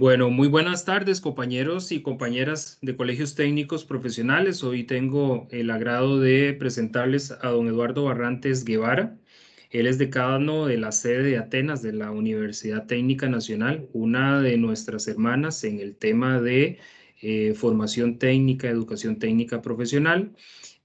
Bueno, muy buenas tardes, compañeros y compañeras de colegios técnicos profesionales. Hoy tengo el agrado de presentarles a don Eduardo Barrantes Guevara. Él es decano de la sede de Atenas de la Universidad Técnica Nacional, una de nuestras hermanas en el tema de eh, formación técnica, educación técnica profesional.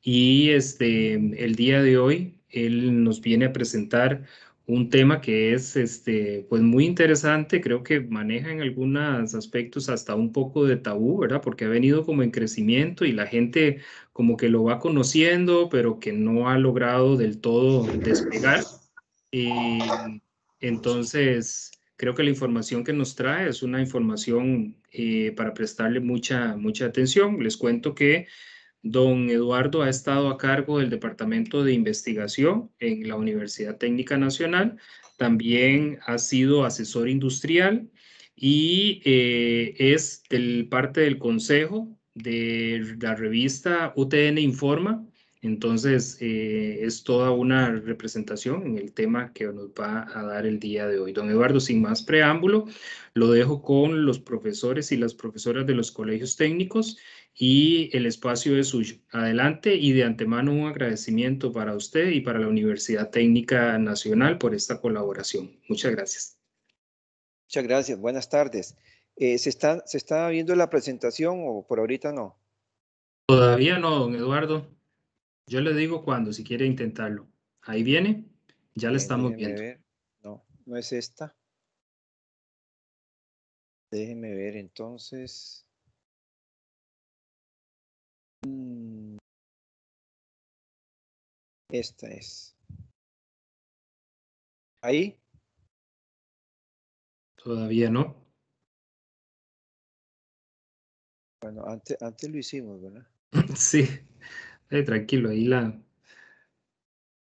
Y este, el día de hoy él nos viene a presentar un tema que es este, pues muy interesante, creo que maneja en algunos aspectos hasta un poco de tabú, ¿verdad? Porque ha venido como en crecimiento y la gente como que lo va conociendo, pero que no ha logrado del todo despegar. Y entonces, creo que la información que nos trae es una información eh, para prestarle mucha, mucha atención. Les cuento que Don Eduardo ha estado a cargo del Departamento de Investigación en la Universidad Técnica Nacional, también ha sido asesor industrial y eh, es parte del consejo de la revista UTN Informa. Entonces, eh, es toda una representación en el tema que nos va a dar el día de hoy. Don Eduardo, sin más preámbulo, lo dejo con los profesores y las profesoras de los colegios técnicos y el espacio es suyo. Adelante y de antemano un agradecimiento para usted y para la Universidad Técnica Nacional por esta colaboración. Muchas gracias. Muchas gracias. Buenas tardes. Eh, ¿se, está, ¿Se está viendo la presentación o por ahorita no? Todavía no, don Eduardo. Yo le digo cuando, si quiere intentarlo. Ahí viene, ya la estamos viendo. No, no es esta. Déjeme ver entonces. Mm, esta es. ¿Ahí? Todavía no. Bueno, antes, antes lo hicimos, ¿verdad? Sí, tranquilo, ahí la...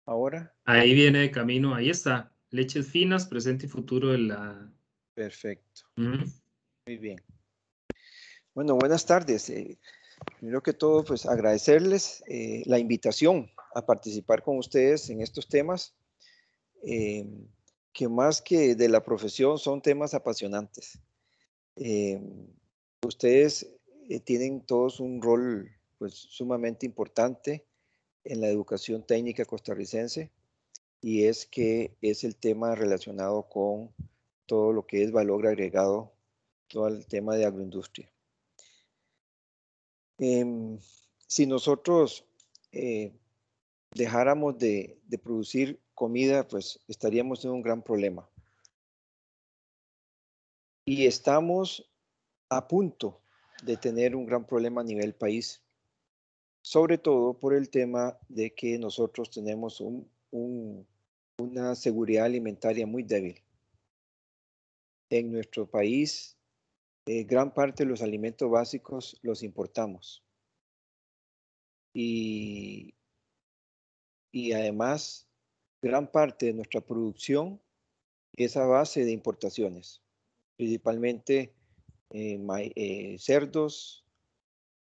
Ahora. Ahí viene de camino, ahí está. Leches finas, presente y futuro de la... Perfecto. Muy bien. Bueno, buenas tardes. Eh, Primero que todo, pues agradecerles eh, la invitación a participar con ustedes en estos temas, em, que más que de la profesión son temas apasionantes. Em, ustedes eh, tienen todos un rol pues, sumamente importante en la educación técnica costarricense y es que es el tema relacionado con todo lo que es valor agregado, todo el tema de agroindustria. Em, si nosotros eh, dejáramos de, producir comida, pues estaríamos en un gran problema. Y estamos a punto de tener un gran problema a nivel país, sobre todo por el tema de que nosotros tenemos una seguridad alimentaria muy débil. En nuestro país eh, gran parte de los alimentos básicos los importamos. Y, además, gran parte de nuestra producción es a base de importaciones, principalmente eh, eh, cerdos,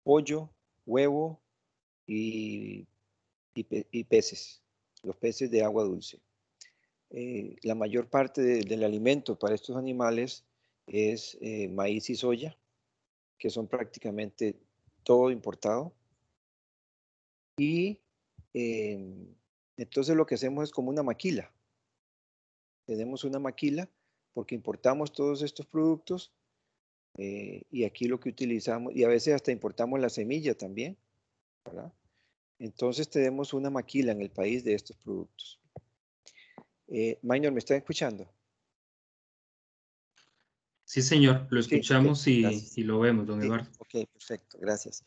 pollo, huevo y, y, peces, los peces de agua dulce. la mayor parte del alimento para estos animales es eh, maíz y soya, que son prácticamente todo importado. Y em, entonces lo que hacemos es como una maquila. Tenemos una maquila porque importamos todos estos productos eh, y aquí lo que utilizamos, y a veces hasta importamos la semilla también, Entonces tenemos una maquila en el país de estos productos. Eh, mayor ¿me está escuchando? Sí, señor, lo escuchamos y, lo vemos, don Eduardo. Ok, perfecto, gracias.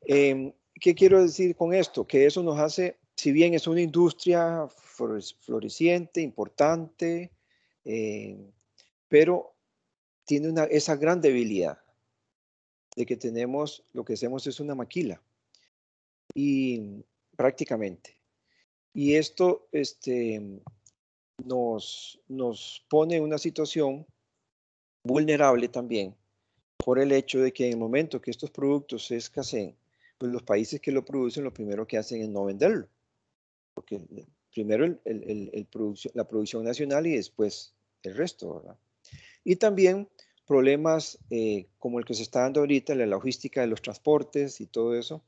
Em, ¿Qué quiero decir con esto? Que eso nos hace, si bien es una industria floreciente, importante, em, pero tiene una, esa gran debilidad de que tenemos, lo que hacemos es una maquila, y prácticamente. Y esto este, nos, nos pone una situación vulnerable también por el hecho de que en el momento que estos productos se escaseen, pues los países que lo producen lo primero que hacen es no venderlo. Porque eh, primero el, la producción nacional y después el resto, ¿verdad? Y también problemas eh, como el que se está dando ahorita, la logística de los transportes y todo eso,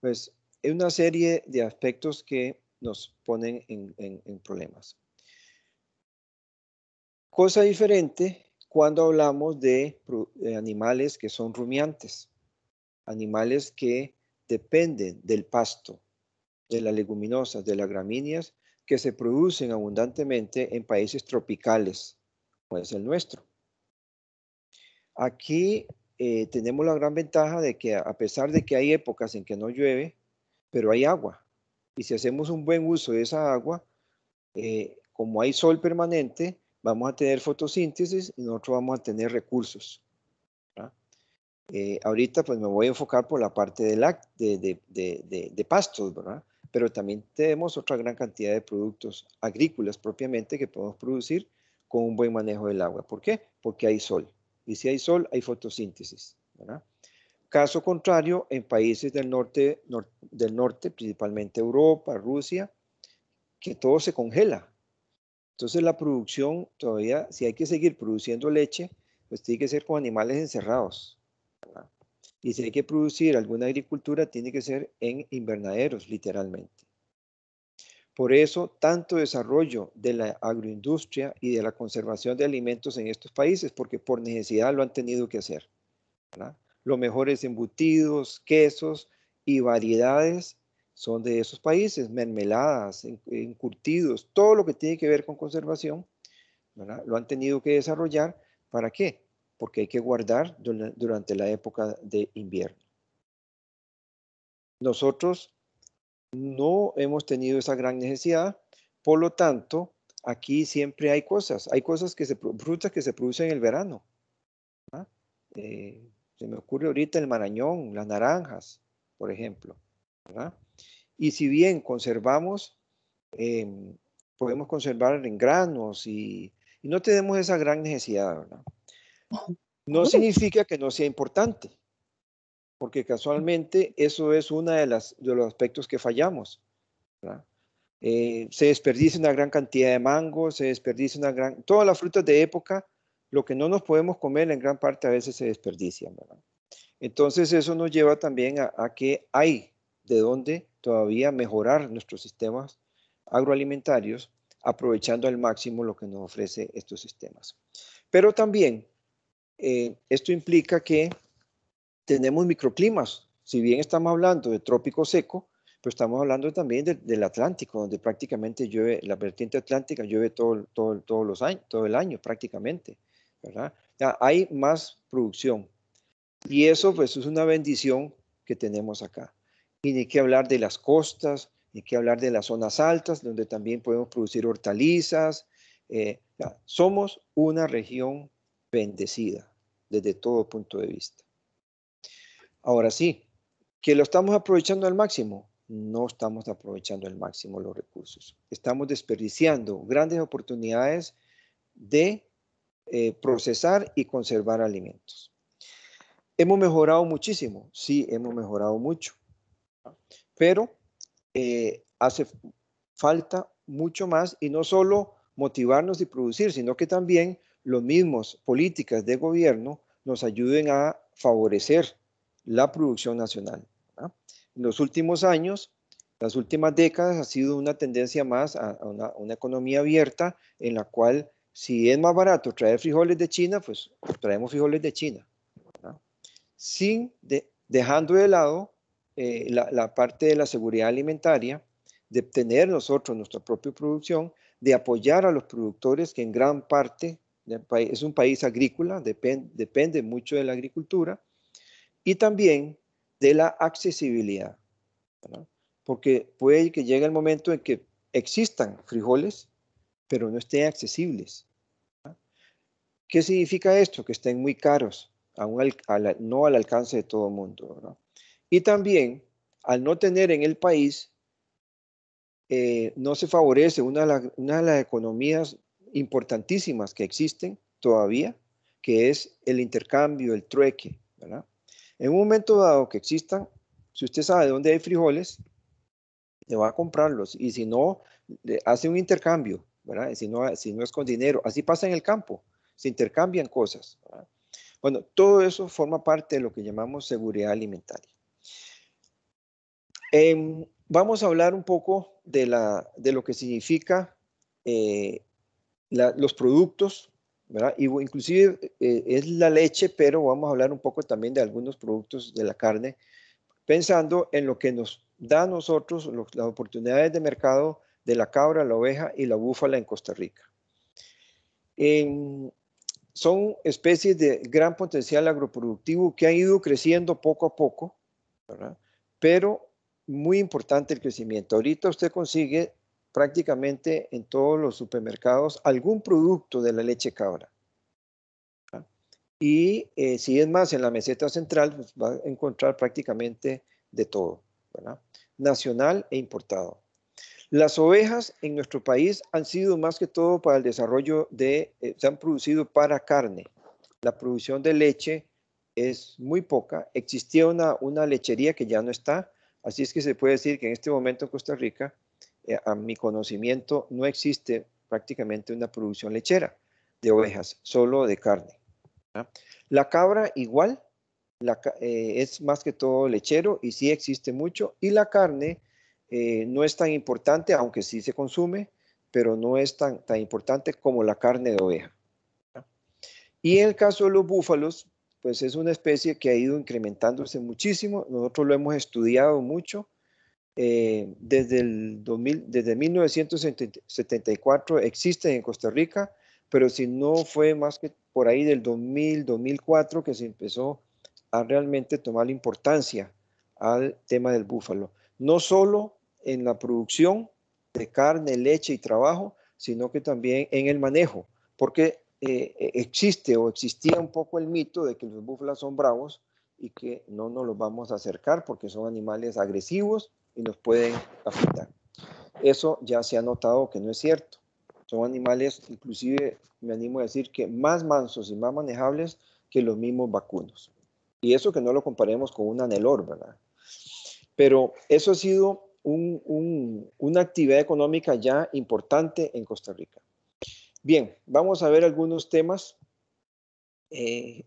pues es una serie de aspectos que nos ponen en, en problemas. Cosa diferente cuando hablamos de, eh, animales que son rumiantes, animales que dependen del pasto, de las leguminosas, de las gramíneas, que se producen abundantemente en países tropicales, como es el nuestro. Aquí eh, tenemos la gran ventaja de que a pesar de que hay épocas en que no llueve, pero hay agua. Y si hacemos un buen uso de esa agua, eh, como hay sol permanente, vamos a tener fotosíntesis y nosotros vamos a tener recursos. Eh, ahorita pues me voy a enfocar por la parte de, la, de, de, de, pastos, ¿verdad? Pero también tenemos otra gran cantidad de productos agrícolas propiamente que podemos producir con un buen manejo del agua. ¿Por qué? Porque hay sol. Y si hay sol, hay fotosíntesis, Caso contrario, en países del norte, del norte, principalmente Europa, Rusia, que todo se congela, entonces la producción todavía, si hay que seguir produciendo leche, pues tiene que ser con animales encerrados. Y si hay que producir alguna agricultura, tiene que ser en invernaderos, literalmente. Por eso, tanto desarrollo de la agroindustria y de la conservación de alimentos en estos países, porque por necesidad lo han tenido que hacer. ¿verdad? Lo mejor es embutidos, quesos y variedades son de esos países, mermeladas, encurtidos, todo lo que tiene que ver con conservación, ¿verdad? lo han tenido que desarrollar. ¿Para qué? Porque hay que guardar durante la época de invierno. Nosotros no hemos tenido esa gran necesidad, por lo tanto, aquí siempre hay cosas, hay cosas que se, frutas que se producen en el verano. ¿ah? Eh, se me ocurre ahorita el marañón, las naranjas, por ejemplo. ¿verdad? Y si bien conservamos, em, podemos conservar en granos y, no tenemos esa gran necesidad, ¿verdad? No significa que no sea importante, porque casualmente eso es uno de, las, de los aspectos que fallamos. Eh, se desperdicia una gran cantidad de mango, se desperdicia una gran... Todas las frutas de época, lo que no nos podemos comer en gran parte a veces se desperdician ¿verdad? Entonces eso nos lleva también a, a que hay de dónde todavía mejorar nuestros sistemas agroalimentarios, aprovechando al máximo lo que nos ofrece estos sistemas. Pero también eh, esto implica que tenemos microclimas. Si bien estamos hablando de trópico seco, pero estamos hablando también del Atlántico, donde prácticamente llueve, la vertiente atlántica llueve todo, todos los años, todo el año prácticamente. hay más producción. Y eso pues es una bendición que tenemos acá. Y ni que hablar de las costas, ni que hablar de las zonas altas, donde también podemos producir hortalizas. Eh, somos una región bendecida desde todo punto de vista. Ahora sí, que lo estamos aprovechando al máximo. No estamos aprovechando al máximo los recursos. Estamos desperdiciando grandes oportunidades de eh, procesar y conservar alimentos. Hemos mejorado muchísimo, sí, hemos mejorado mucho. Pero eh, hace falta mucho más y no solo motivarnos y producir, sino que también los mismos políticas de gobierno nos ayuden a favorecer la producción nacional. En los últimos años, las últimas décadas, ha sido una tendencia más a, una, economía abierta en la cual si es más barato traer frijoles de China, pues traemos frijoles de China, sin dejando de lado eh, la, parte de la seguridad alimentaria, de tener nosotros nuestra propia producción, de apoyar a los productores que en gran parte es un país agrícola, depende mucho de la agricultura, y también de la accesibilidad. Porque puede que llegue el momento en que existan frijoles, pero no estén accesibles. ¿Qué significa esto? Que estén muy caros, no al alcance de todo el mundo. Y también, al no tener en el país, eh, no se favorece una de, las economías importantísimas que existen todavía, que es el intercambio, el trueque. En un momento dado que existan, si usted sabe dónde hay frijoles, le va a comprarlos y si no, hace un intercambio, Si no, es con dinero, así pasa en el campo, se intercambian cosas. Bueno, todo eso forma parte de lo que llamamos seguridad alimentaria. Em, vamos a hablar un poco de, la, de lo que significa eh, los productos, Y, inclusive eh, es la leche, pero vamos a hablar un poco también de algunos productos de la carne, pensando en lo que nos da a nosotros las oportunidades de mercado de la cabra, la oveja y la búfala en Costa Rica. Em, son especies de gran potencial agroproductivo que han ido creciendo poco a poco, pero muy importante el crecimiento. Ahorita usted consigue prácticamente en todos los supermercados algún producto de la leche cabra. Y eh, si es más, en la meseta central pues, va a encontrar prácticamente de todo, ¿verdad? nacional e importado. Las ovejas en nuestro país han sido más que todo para el desarrollo de, eh, se han producido para carne. La producción de leche es muy poca. Existía una, una lechería que ya no está, Así es que se puede decir que en este momento en Costa Rica, eh, a mi conocimiento, no existe prácticamente una producción lechera de ovejas, solo de carne. La cabra igual, eh, es más que todo lechero y sí existe mucho. Y la carne eh, no es tan importante, aunque sí se consume, pero no es tan, tan importante como la carne de oveja. Y en el caso de los búfalos, pues es una especie que ha ido incrementándose muchísimo. Nosotros lo hemos estudiado mucho. Eh, desde, el 2000, desde 1974 existe en Costa Rica, pero si no fue más que por ahí del 2000, 2004 que se empezó a realmente tomar importancia al tema del búfalo. No solo en la producción de carne, leche y trabajo, sino que también en el manejo, porque eh, eh, existe o existía un poco el mito de que los búfalos son bravos y que no nos los vamos a acercar porque son animales agresivos y nos pueden afectar. Eso ya se ha notado que no es cierto. Son animales, inclusive me animo a decir que más mansos y más manejables que los mismos vacunos. Y eso que no lo comparemos con un anelor, ¿verdad? Pero eso ha sido una actividad económica ya importante en Costa Rica. Bien, vamos a ver algunos temas eh,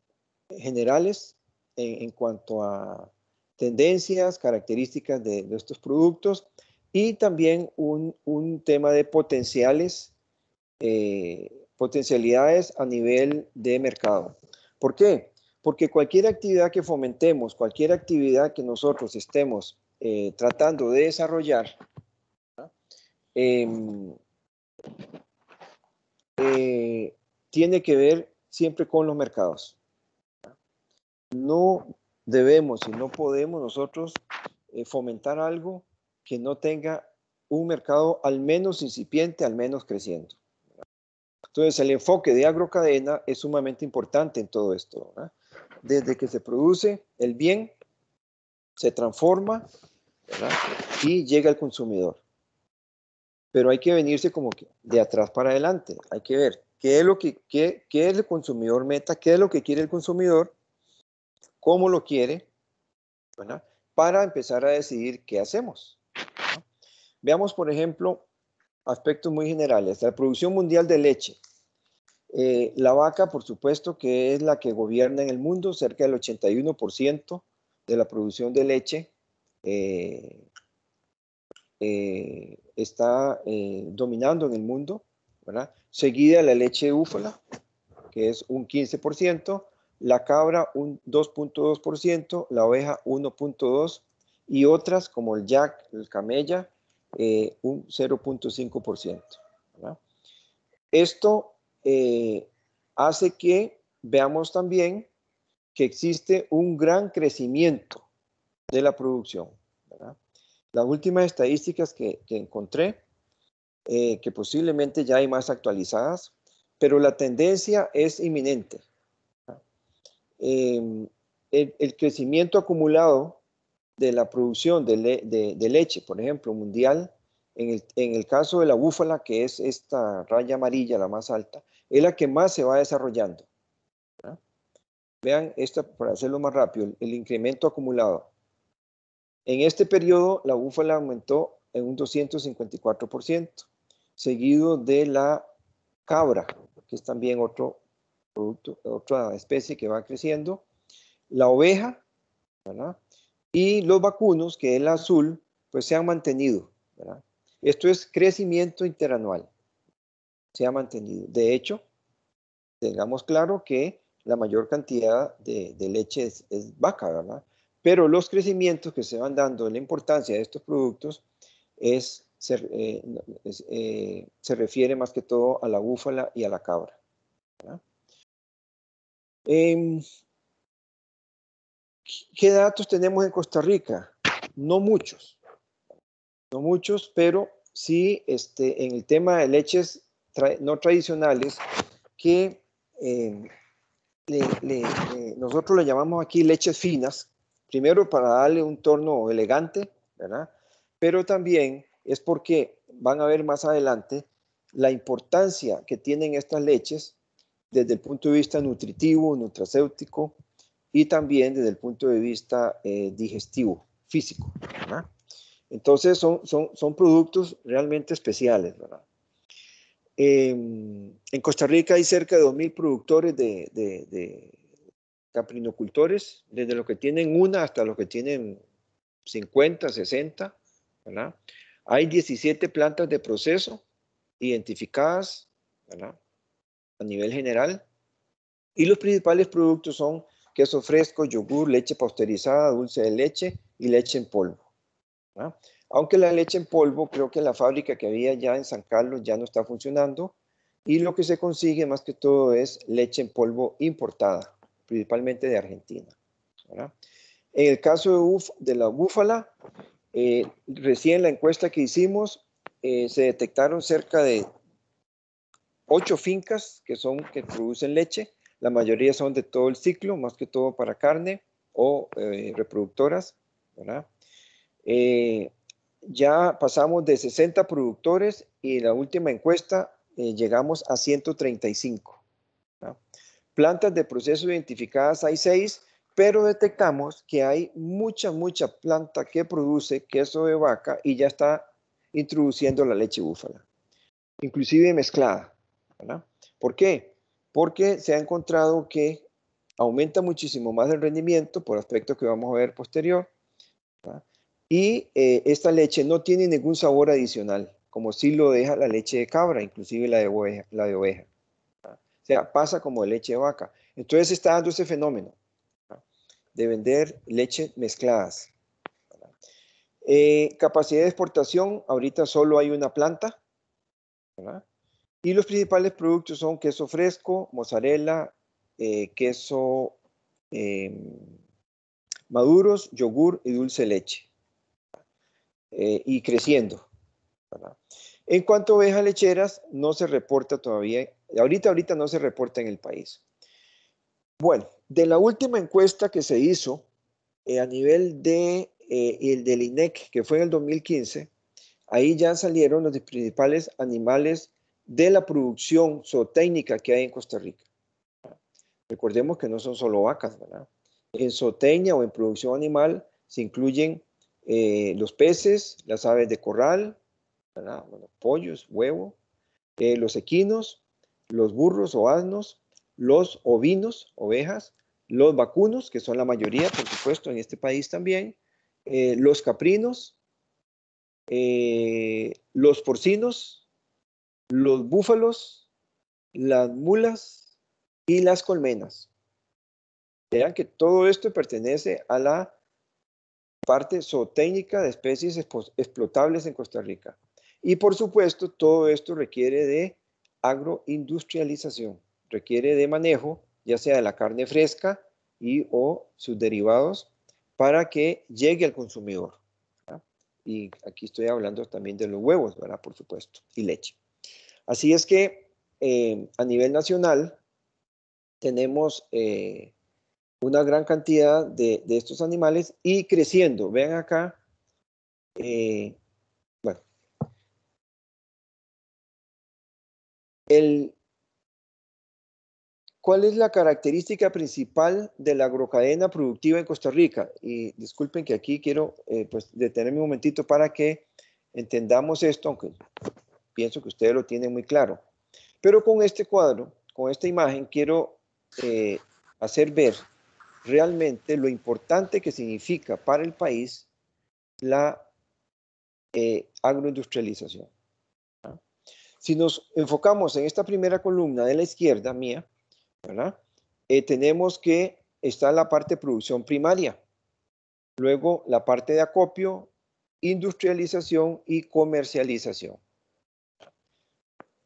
generales en, cuanto a tendencias, características de, estos productos y también un, tema de potenciales, eh, potencialidades a nivel de mercado. ¿Por qué? Porque cualquier actividad que fomentemos, cualquier actividad que nosotros estemos eh, tratando de desarrollar, em, eh, tiene que ver siempre con los mercados. No debemos y no podemos nosotros eh, fomentar algo que no tenga un mercado al menos incipiente, al menos creciendo. Entonces, el enfoque de agrocadena es sumamente importante en todo esto. Desde que se produce el bien, se transforma y llega al consumidor pero hay que venirse como que de atrás para adelante. Hay que ver qué es lo que el consumidor meta, qué es lo que quiere el consumidor, cómo lo quiere, para empezar a decidir qué hacemos. Veamos, por ejemplo, aspectos muy generales. La producción mundial de leche. Eh, la vaca, por supuesto, que es la que gobierna en el mundo, cerca del 81% de la producción de leche eh, eh, está eh, dominando en el mundo, ¿verdad? Seguida la leche de búfala, que es un 15%, la cabra un 2.2%, la oveja 1.2% y otras como el yak, el camella, eh, un 0.5%. Esto hace que veamos también que existe un gran crecimiento de la producción. Las últimas estadísticas que, encontré, eh, que posiblemente ya hay más actualizadas, pero la tendencia es inminente. Em, el, crecimiento acumulado de la producción de, leche, por ejemplo, mundial, en el, caso de la búfala, que es esta raya amarilla, la más alta, es la que más se va desarrollando. Vean, esta, para hacerlo más rápido, el incremento acumulado. En este periodo, la búfala aumentó en un 254%, seguido de la cabra, que es también otro producto, otra especie que va creciendo, la oveja, ¿verdad? y los vacunos, que es el azul, pues se han mantenido. ¿verdad? Esto es crecimiento interanual, se ha mantenido. De hecho, tengamos claro que la mayor cantidad de, leche es vaca, ¿verdad? Pero los crecimientos que se van dando en la importancia de estos productos es, se, eh, eh, refiere más que todo a la búfala y a la cabra. Em, ¿Qué datos tenemos en Costa Rica? No muchos, no muchos, pero sí este, en el tema de leches no tradicionales que eh, nosotros le llamamos aquí leches finas, primero para darle un torno elegante, ¿verdad? Pero también es porque van a ver más adelante la importancia que tienen estas leches desde el punto de vista nutritivo, nutracéutico y también desde el punto de vista eh, digestivo, físico. Entonces son, son, productos realmente especiales. ¿verdad? Em, en Costa Rica hay cerca de 2.000 productores de, caprinocultores, desde los que tienen una hasta los que tienen 50, 60, ¿verdad? Hay 17 plantas de proceso identificadas, ¿verdad? A nivel general. Y los principales productos son queso fresco, yogur, leche pasteurizada, dulce de leche y leche en polvo. Aunque la leche en polvo, creo que la fábrica que había ya en San Carlos ya no está funcionando y lo que se consigue más que todo es leche en polvo importada principalmente de Argentina. En el caso de, de la búfala, eh, recién la encuesta que hicimos, eh, se detectaron cerca de ocho fincas que, son, que producen leche. La mayoría son de todo el ciclo, más que todo para carne o eh, reproductoras. ya pasamos de 60 productores y la última encuesta llegamos a 135. ¿verdad? Plantas de proceso identificadas hay seis, pero detectamos que hay mucha, mucha planta que produce queso de vaca y ya está introduciendo la leche búfala, inclusive mezclada. ¿Por qué? Porque se ha encontrado que aumenta muchísimo más el rendimiento por aspectos que vamos a ver posterior. Y eh, esta leche no tiene ningún sabor adicional, como si lo deja la leche de cabra, inclusive La de oveja sea, pasa como leche de vaca. Entonces está dando ese fenómeno de vender leche mezcladas. Eh, capacidad de exportación, ahorita solo hay una planta. Y los principales productos son queso fresco, mozzarella, eh, queso em, maduros, yogur y dulce leche. Eh, y creciendo. En cuanto a ovejas lecheras, no se reporta todavía Ahorita, ahorita no se reporta en el país. Bueno, de la última encuesta que se hizo eh, a nivel de, eh, el del INEC, que fue en el 2015, ahí ya salieron los principales animales de la producción zootécnica que hay en Costa Rica. Recordemos que no son solo vacas, ¿verdad? En zooteña o en producción animal se incluyen eh, los peces, las aves de corral, ¿verdad? Bueno, pollos, huevo, los equinos los burros o asnos, los ovinos, ovejas, los vacunos, que son la mayoría, por supuesto, en este país también, eh, los caprinos, eh, los porcinos, los búfalos, las mulas y las colmenas. Vean que todo esto pertenece a la parte zootécnica de especies explotables en Costa Rica. Y por supuesto, todo esto requiere de agroindustrialización. Requiere de manejo, ya sea de la carne fresca y o sus derivados, para que llegue al consumidor. Y aquí estoy hablando también de los huevos, ¿verdad? Por supuesto, y leche. Así es que eh, a nivel nacional tenemos eh, una gran cantidad de, estos animales y creciendo. Vean acá eh, ¿Cuál es la característica principal de la agrocadena productiva en Costa Rica? Y disculpen que aquí quiero eh, pues, detenerme un momentito para que entendamos esto, aunque pienso que ustedes lo tienen muy claro. Pero con este cuadro, con esta imagen, quiero eh, hacer ver realmente lo importante que significa para el país la eh, agroindustrialización. Si nos enfocamos en esta primera columna de la izquierda mía, eh, tenemos que está la parte de producción primaria, luego la parte de acopio, industrialización y comercialización.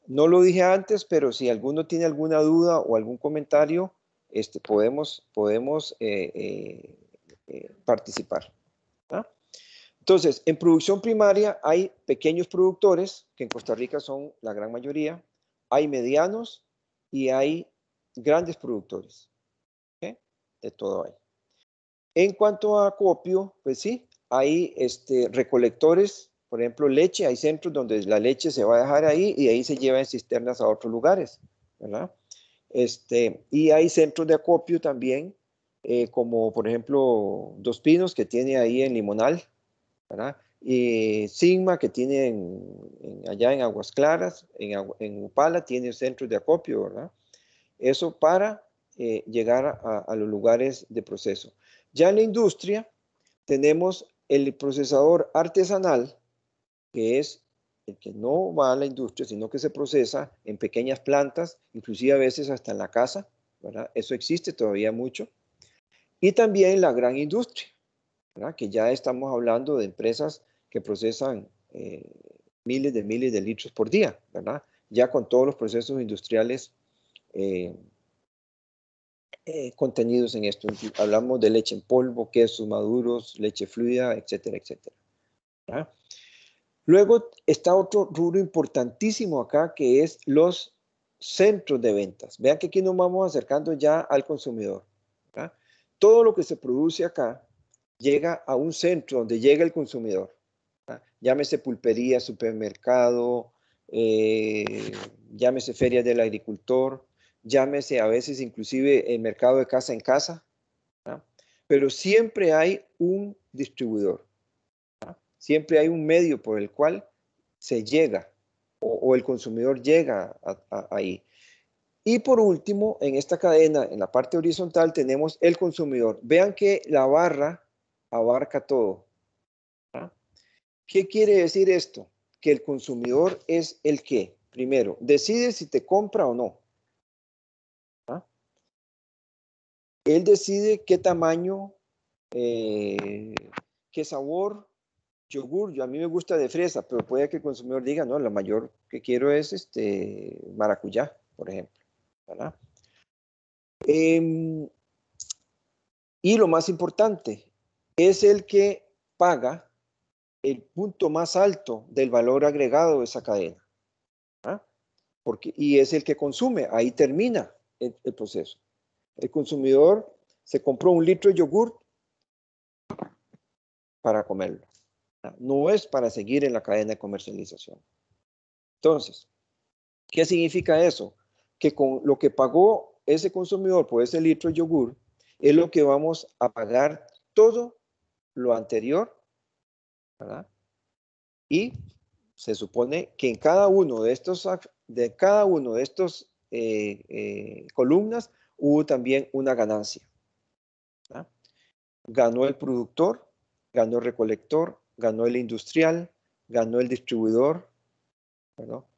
No lo dije antes, pero si alguno tiene alguna duda o algún comentario, este, podemos, eh, eh, participar. Entonces, en producción primaria hay pequeños productores, que en Costa Rica son la gran mayoría, hay medianos y hay grandes productores. De todo hay. En cuanto a acopio, pues sí, hay este, recolectores, por ejemplo, leche, hay centros donde la leche se va a dejar ahí y ahí se lleva en cisternas a otros lugares, ¿verdad? Este, y hay centros de acopio también, eh, como por ejemplo Dos Pinos, que tiene ahí en Limonal, y eh, Sigma, que tiene allá en Aguas Claras, en, Upala, tiene centros de acopio, ¿verdad? Eso para eh, llegar a, a los lugares de proceso. Ya en la industria tenemos el procesador artesanal, que es el que no va a la industria, sino que se procesa en pequeñas plantas, inclusive a veces hasta en la casa, ¿verdad? Eso existe todavía mucho. Y también la gran industria, que ya estamos hablando de empresas que procesan eh, miles de miles de litros por día, ¿verdad? ya con todos los procesos industriales eh, eh, contenidos en esto. Hablamos de leche en polvo, quesos maduros, leche fluida, etcétera, etcétera. Luego está otro rubro importantísimo acá que es los centros de ventas. Vean que aquí nos vamos acercando ya al consumidor. Todo lo que se produce acá llega a un centro donde llega el consumidor. ¿ah? Llámese pulpería, supermercado, eh, llámese feria del agricultor, llámese a veces inclusive el mercado de casa en casa, ¿ah? pero siempre hay un distribuidor, ¿ah? siempre hay un medio por el cual se llega o, el consumidor llega ahí. Y por último, en esta cadena, en la parte horizontal, tenemos el consumidor. Vean que la barra abarca todo. ¿Qué quiere decir esto? Que el consumidor es el que, primero, decide si te compra o no. Él decide qué tamaño, eh, qué sabor, yogur. Yo, a mí me gusta de fresa, pero puede que el consumidor diga, no, la mayor que quiero es este maracuyá, por ejemplo. Em, y lo más importante, es el que paga el punto más alto del valor agregado de esa cadena. ¿ah? Porque, y es el que consume, ahí termina el, el, proceso. El consumidor se compró un litro de yogur para comerlo. ¿ah? No es para seguir en la cadena de comercialización. Entonces, ¿qué significa eso? Que con lo que pagó ese consumidor por ese litro de yogur, es lo que vamos a pagar todo lo anterior, ¿verdad? Y se supone que en cada uno de estos, de cada uno de estos eh, eh, columnas hubo también una ganancia. Ganó el productor, ganó el recolector, ganó el industrial, ganó el distribuidor,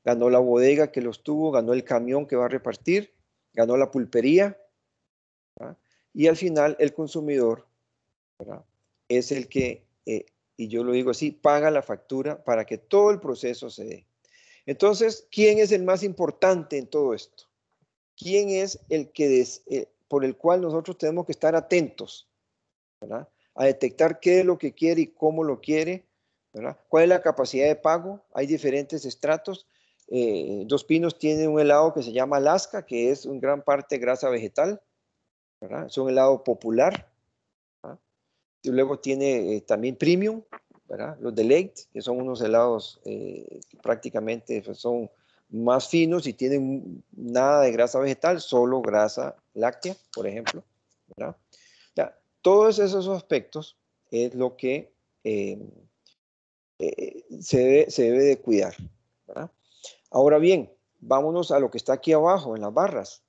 ganó la bodega que los tuvo, ganó el camión que va a repartir, ganó la pulpería, y al final el consumidor ¿verdad? es el que, eh, y yo lo digo así, paga la factura para que todo el proceso se dé. Entonces, ¿quién es el más importante en todo esto? ¿Quién es el que eh, por el cual nosotros tenemos que estar atentos a detectar qué es lo que quiere y cómo lo quiere? ¿Cuál es la capacidad de pago? Hay diferentes estratos. Eh, Dos Pinos tiene un helado que se llama Alaska, que es un gran parte grasa vegetal. ¿verdad? Es un helado popular luego tiene eh, también Premium, ¿verdad? Los Delight, que son unos helados eh, que prácticamente pues, son más finos y tienen nada de grasa vegetal, solo grasa láctea, por ejemplo, todos esos aspectos es lo que em, eh, se, debe, de cuidar, Ahora bien, vámonos a lo que está aquí abajo en las barras.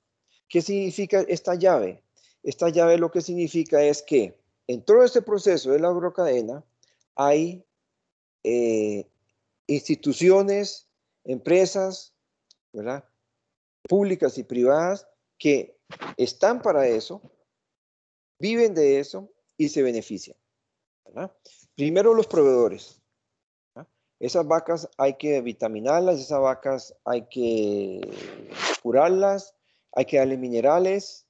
¿Qué significa esta llave? Esta llave lo que significa es que en todo este proceso de la agrocadena hay eh, instituciones, empresas, públicas y privadas que están para eso, viven de eso y se benefician. Primero los proveedores. Esas vacas hay que vitaminarlas, esas vacas hay que curarlas, hay que darle minerales,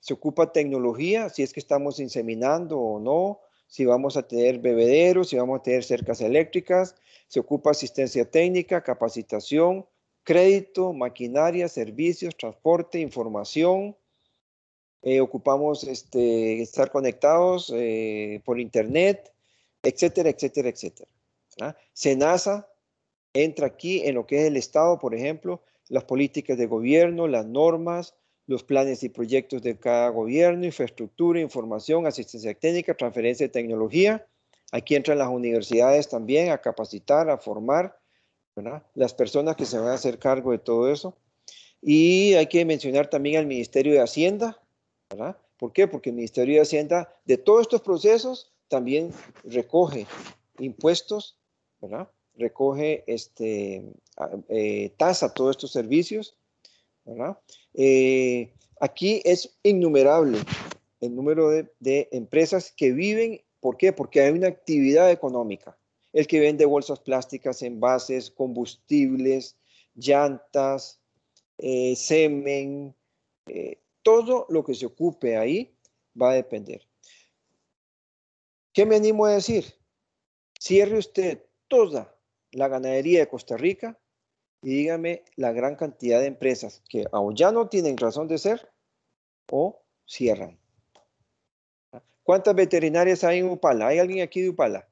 se ocupa tecnología, si es que estamos inseminando o no, si vamos a tener bebederos, si vamos a tener cercas eléctricas, se ocupa asistencia técnica, capacitación, crédito, maquinaria, servicios, transporte, información. Eh, ocupamos este, estar conectados eh, por internet, etcétera, etcétera, etcétera. SENASA entra aquí en lo que es el Estado, por ejemplo, las políticas de gobierno, las normas, los planes y proyectos de cada gobierno, infraestructura, información, asistencia técnica, transferencia de tecnología. Aquí entran las universidades también a capacitar, a formar las personas que se van a hacer cargo de todo eso. Y hay que mencionar también al Ministerio de Hacienda. ¿verdad? ¿Por qué? Porque el Ministerio de Hacienda de todos estos procesos también recoge impuestos, recoge, este, eh, tasa todos estos servicios eh, aquí es innumerable el número de, empresas que viven, ¿por qué? Porque hay una actividad económica. El que vende bolsas plásticas, envases, combustibles, llantas, eh, semen, eh, todo lo que se ocupe ahí va a depender. ¿Qué me animo a decir? Cierre usted toda la ganadería de Costa Rica y dígame la gran cantidad de empresas que aún ya no tienen razón de ser o cierran. ¿Cuántas veterinarias hay en Upala? ¿Hay alguien aquí de Upala?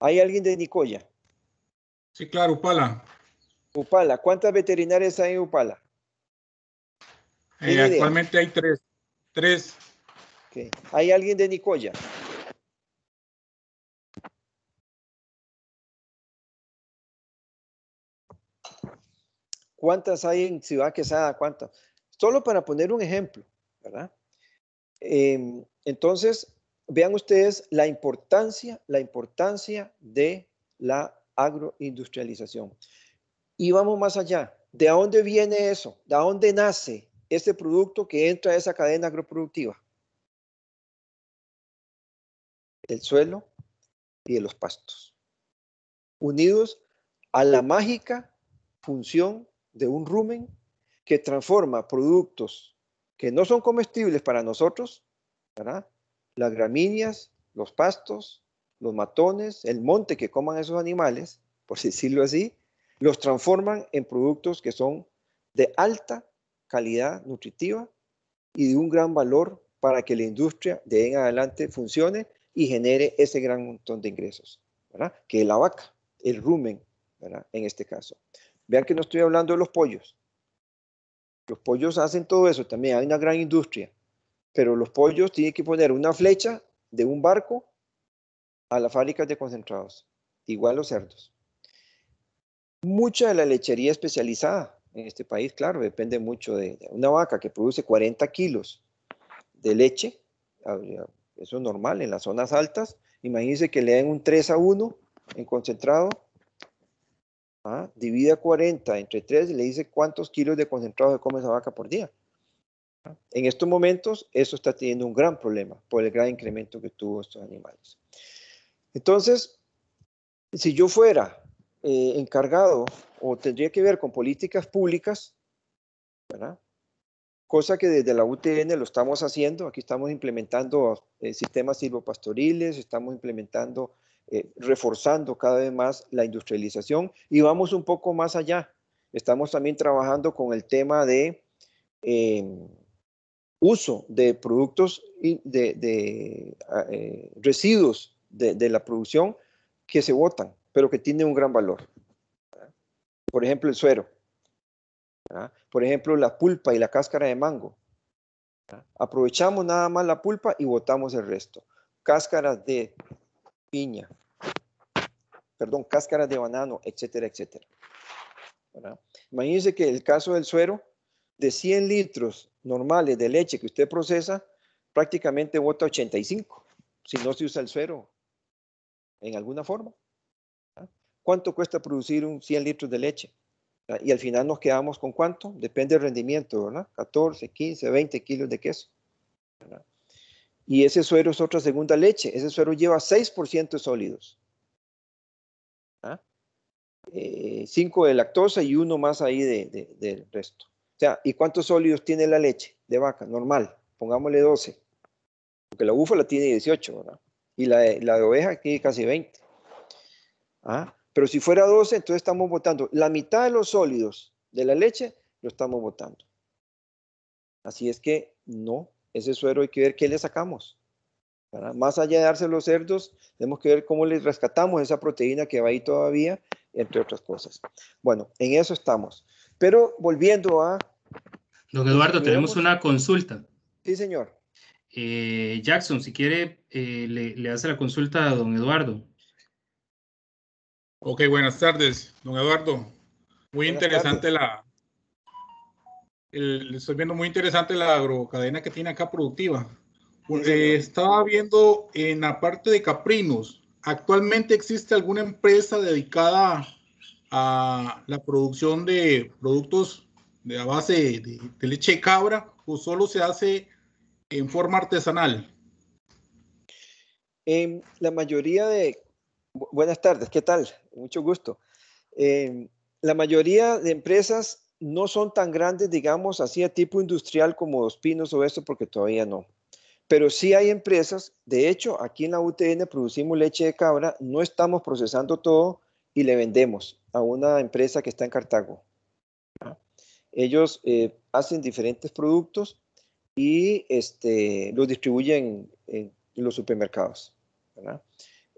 ¿Hay alguien de Nicoya? Sí, claro, Upala. Upala, ¿cuántas veterinarias hay en Upala? Eh, actualmente hay tres. Tres. ¿Hay alguien de Nicoya? ¿Cuántas hay en Ciudad Quesada? ¿Cuántas? Solo para poner un ejemplo, ¿verdad? Em, entonces, vean ustedes la importancia, la importancia de la agroindustrialización. Y vamos más allá. ¿De dónde viene eso? ¿De dónde nace este producto que entra a esa cadena agroproductiva? El suelo y de los pastos. Unidos a la mágica función de un rumen que transforma productos que no son comestibles para nosotros, las gramíneas, los pastos, los matones, el monte que coman esos animales, por decirlo así, los transforman en productos que son de alta calidad nutritiva y de un gran valor para que la industria de en adelante funcione y genere ese gran montón de ingresos, que es la vaca, el rumen, en este caso. Vean que no estoy hablando de los pollos. Los pollos hacen todo eso también, hay una gran industria. Pero los pollos tienen que poner una flecha de un barco a las fábricas de concentrados, igual los cerdos. Mucha de la lechería especializada en este país, claro, depende mucho de, una vaca que produce 40 kilos de leche, ah, eso es normal en las zonas altas, imagínense que le den un 3 a 1 en concentrado, ¿ah? divide 40 entre 3 y le dice cuántos kilos de concentrado de come esa vaca por día. ¿ah? En estos momentos, eso está teniendo un gran problema por el gran incremento que tuvo estos animales. Entonces, si yo fuera eh, encargado o tendría que ver con políticas públicas, ¿verdad? cosa que desde la UTN lo estamos haciendo, aquí estamos implementando eh, sistemas silvopastoriles, estamos implementando eh, reforzando cada vez más la industrialización y vamos un poco más allá. Estamos también trabajando con el tema de em, uso de productos y de, ah, eh, residuos de, de la producción que se botan, pero que tienen un gran valor. Por ejemplo, el suero. Por ejemplo, la pulpa y la cáscara de mango. Aprovechamos nada más la pulpa y botamos el resto. Cáscaras de piña, perdón, cáscaras de banano, etcétera, etcétera. Imagínense que el caso del suero, de 100 litros normales de leche que usted procesa, prácticamente vota 85, si no se usa el suero en alguna forma. ¿Cuánto cuesta producir un 100 litros de leche? Y al final nos quedamos con cuánto, depende del rendimiento, ¿verdad? 14, 15, 20 kilos de queso. ¿verdad? y ese suero es otra segunda leche. Ese suero lleva 6% de sólidos. 5 ¿Ah? eh, de lactosa y uno más ahí del resto. O sea, ¿y cuántos sólidos tiene la leche de vaca? Normal, pongámosle 12. Porque la búfala tiene 18, ¿verdad? Y la de, oveja tiene casi 20. ¿Ah? Pero si fuera 12, entonces estamos votando la mitad de los sólidos de la leche, lo estamos votando. Así es que no ese suero hay que ver qué le sacamos. Más allá de dárselo a los cerdos, tenemos que ver cómo les rescatamos esa proteína que va ahí todavía, entre otras cosas. Bueno, en eso estamos. Pero volviendo a... Don Eduardo, tenemos una consulta. Sí, señor. Eh, Jackson, si quiere, eh, le, hace la consulta a don Eduardo. Ok, buenas tardes, don Eduardo. Muy interesante la, estoy viendo muy interesante la agrocadena que tiene acá productiva. Eh, estaba viendo en la parte de caprinos, ¿actualmente existe alguna empresa dedicada a la producción de productos de a base de, leche de cabra o solo se hace en forma artesanal? Eh, la mayoría de... Buenas tardes, ¿qué tal? Mucho gusto. Em, la mayoría de empresas no son tan grandes, digamos, así a tipo industrial como Dos Pinos o esto, porque todavía no. Pero sí hay empresas, de hecho, aquí en la UTN producimos leche de cabra, no estamos procesando todo y le vendemos a una empresa que está en Cartago. Ellos eh, hacen diferentes productos y este, los distribuyen en, los supermercados.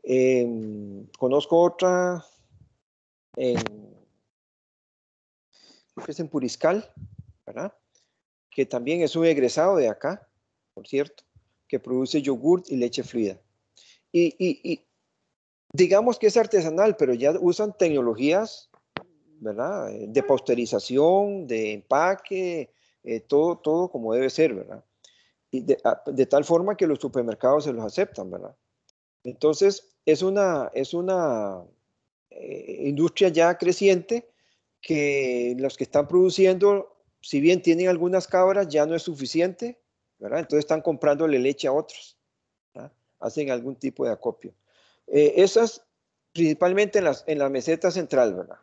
Em, conozco otra en que es en Puriscal, ¿verdad? Que también es un egresado de acá, por cierto, que produce yogurt y leche fluida. Y, digamos que es artesanal, pero ya usan tecnologías, ¿verdad? Eh, de posterización, de empaque, eh, todo, todo como debe ser, ¿verdad? Y ah, de, tal forma que los supermercados se los aceptan, ¿verdad? Entonces, es una, es una eh, industria ya creciente que los que están produciendo, si bien tienen algunas cabras, ya no es suficiente, ¿verdad? Entonces están comprándole leche a otros, hacen algún tipo de acopio. Eh, esas principalmente en, las, en la meseta central, ¿verdad?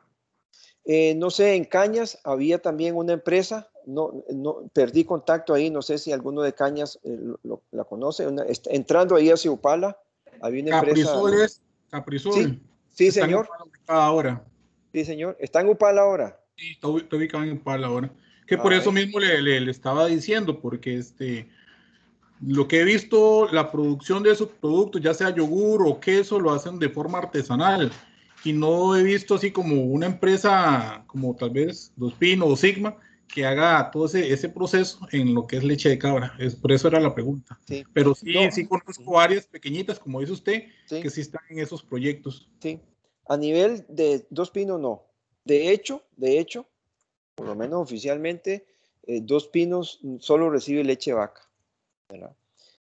Eh, no sé, en Cañas había también una empresa, no, no, perdí contacto ahí, no sé si alguno de Cañas eh, lo, la conoce, entrando ahí a Ciupala, había una empresa... Es, Caprisol. Sí, sí señor. Ahora. Sí, señor. ¿Está en Upal ahora? Sí, está, ubicado en Upal ahora. Que por ah, eso mismo le, estaba diciendo, porque este, lo que he visto, la producción de esos productos, ya sea yogur o queso, lo hacen de forma artesanal. Y no he visto así como una empresa, como tal vez Dos Pinos o Sigma, que haga todo ese, proceso en lo que es leche de cabra. Es, por eso era la pregunta. Pero sí, sí conozco áreas pequeñitas, como dice usted, que sí están en esos proyectos. Sí. A nivel de Dos Pinos, no. De hecho, de hecho, por lo menos oficialmente, eh, Dos Pinos solo recibe leche vaca.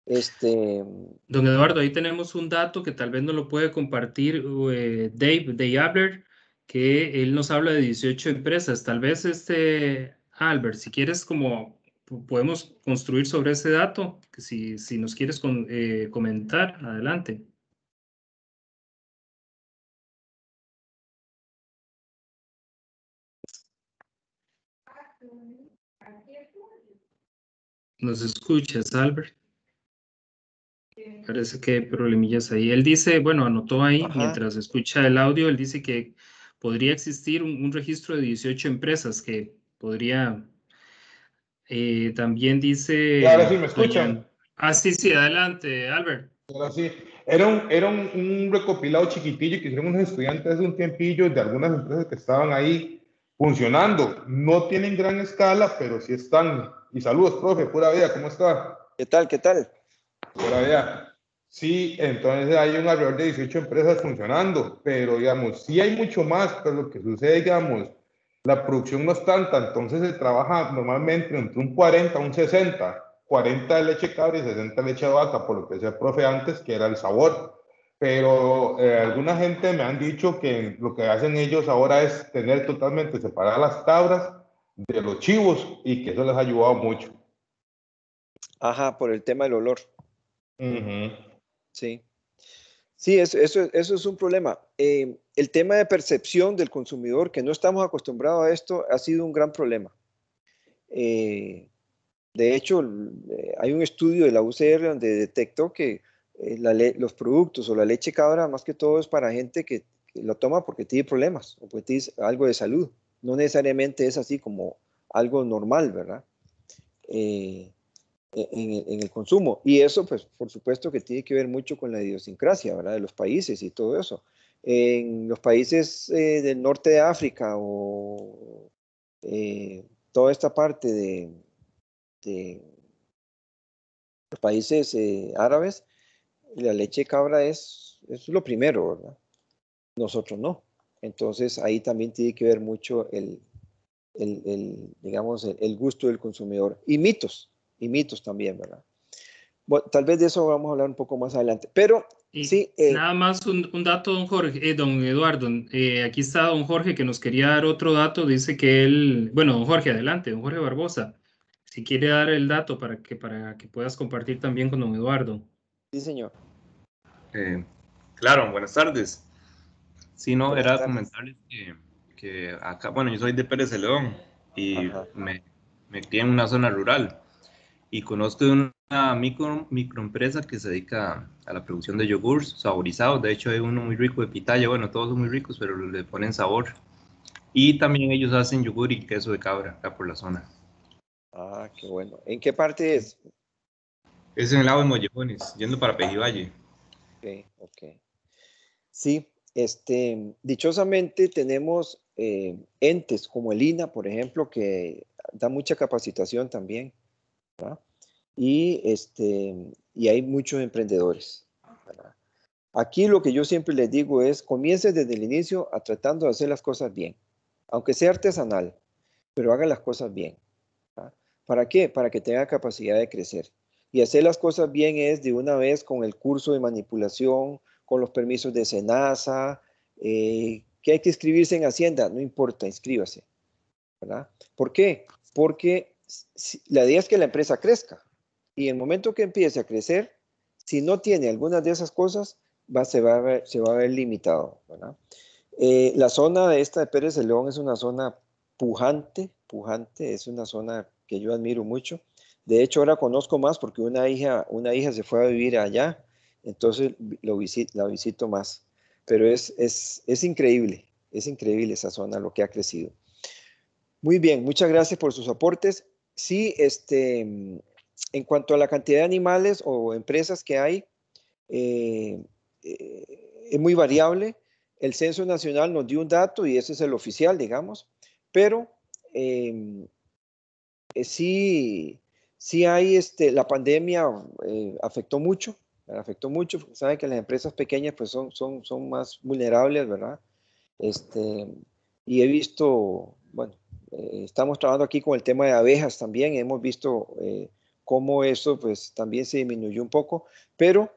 Este... Don Eduardo, ahí tenemos un dato que tal vez no lo puede compartir eh, Dave, de que él nos habla de 18 empresas. Tal vez este, Albert, si quieres como podemos construir sobre ese dato, si, si nos quieres eh, comentar, adelante. ¿Nos escuchas, Albert? Parece que hay problemillas ahí. Él dice, bueno, anotó ahí, mientras escucha el audio, él dice que podría existir un, registro de 18 empresas que podría... Eh, también dice... Ahora sí me escuchan. Ah, sí, sí, adelante, Albert. Ahora sí. Era un, era un recopilado chiquitillo que hicieron unos estudiantes hace un tiempillo de algunas empresas que estaban ahí funcionando. No tienen gran escala, pero sí están. Y saludos, profe, pura vida, ¿cómo está? ¿Qué tal? ¿Qué tal? Pura vida. Sí, entonces hay un alrededor de 18 empresas funcionando, pero digamos, sí hay mucho más, pero lo que sucede, digamos, la producción no es tanta, entonces se trabaja normalmente entre un 40 a un 60, 40 de leche cabra y 60 de leche de vaca, por lo que decía el profe antes, que era el sabor pero eh, alguna gente me han dicho que lo que hacen ellos ahora es tener totalmente separadas las tablas de los chivos y que eso les ha ayudado mucho. Ajá, por el tema del olor. Sí. Sí, eso, eso, es un problema. Eh, el tema de percepción del consumidor, que no estamos acostumbrados a esto, ha sido un gran problema. Eh, de hecho, hay un estudio de la UCR donde detectó que eh, los productos o la leche cabra, más que todo es para gente que, lo toma porque tiene problemas o porque tiene algo de salud. No necesariamente es así como algo normal, ¿verdad? Eh, e, en, el consumo. Y eso, pues, por supuesto que tiene que ver mucho con la idiosincrasia, ¿verdad? De los países y todo eso. En los países eh, del norte de África o toda esta parte de, de los países árabes, la leche de cabra es, es lo primero, ¿verdad? Nosotros no. Entonces ahí también tiene que ver mucho el, digamos, el, gusto del consumidor. Y mitos, y mitos también, ¿verdad? Bueno, tal vez de eso vamos a hablar un poco más adelante. Pero sí. Eh, nada más un, dato, don Jorge, eh, don Eduardo. Eh, aquí está don Jorge que nos quería dar otro dato. Dice que él, bueno, don Jorge, adelante, don Jorge Barbosa. Si quiere dar el dato para que, para que puedas compartir también con don Eduardo. Sí, señor. Eh, claro, buenas tardes. Sí, no, era comentarles que, acá, bueno, yo soy de Pérez de León y me, me en una zona rural y conozco una micro, microempresa que se dedica a la producción de yogurts saborizados. De hecho, hay uno muy rico de pitaya. Bueno, todos son muy ricos, pero le ponen sabor. Y también ellos hacen yogur y queso de cabra acá por la zona. Ah, qué bueno. ¿En qué parte es? Es en el lado de Mollejones, yendo para Pejivalle. Ok, ok. Sí, este, dichosamente tenemos eh, entes como el INA, por ejemplo, que da mucha capacitación también. Y, este, y hay muchos emprendedores. Aquí lo que yo siempre les digo es, comience desde el inicio a tratando de hacer las cosas bien, aunque sea artesanal, pero haga las cosas bien. ¿Para qué? Para que tenga capacidad de crecer. Y hacer las cosas bien es de una vez con el curso de manipulación, con los permisos de SENASA, eh, que hay que inscribirse en Hacienda, no importa, inscríbase. ¿verdad? ¿Por qué? Porque la idea es que la empresa crezca. Y en el momento que empiece a crecer, si no tiene algunas de esas cosas, va, se, va a ver, limitado. Eh, la zona de esta de Pérez de León es una zona pujante, pujante, es una zona que yo admiro mucho. De hecho, ahora conozco más porque una hija, una hija se fue a vivir allá, entonces lo visit, la visito más. Pero es, es, increíble, es increíble esa zona, lo que ha crecido. Muy bien, muchas gracias por sus aportes. Sí, este, en cuanto a la cantidad de animales o empresas que hay, eh, eh, es muy variable. El Censo Nacional nos dio un dato y ese es el oficial, digamos, pero eh, sí Sí hay, este, la pandemia eh, afectó mucho, afectó mucho, saben que las empresas pequeñas pues son, son, son más vulnerables, ¿verdad? Este, y he visto, bueno, eh, estamos trabajando aquí con el tema de abejas también, hemos visto eh, cómo eso pues también se disminuyó un poco, pero,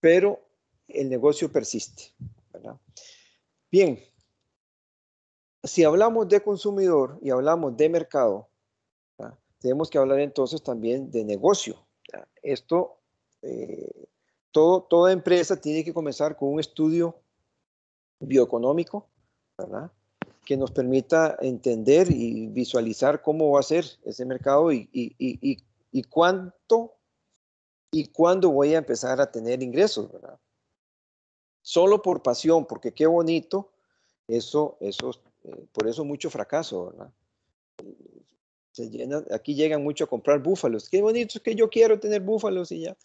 pero el negocio persiste, ¿verdad? Bien, si hablamos de consumidor y hablamos de mercado, tenemos que hablar entonces también de negocio. Esto, eh, toda empresa tiene que comenzar con un estudio bioeconómico, ¿verdad? que nos permita entender y visualizar cómo va a ser ese mercado y, cuánto y cuándo voy a empezar a tener ingresos, ¿verdad? Solo por pasión, porque qué bonito, eso, eso, eh, por eso mucho fracaso, ¿verdad? aquí llegan mucho a comprar búfalos. Qué bonito, es que yo quiero tener búfalos y ya.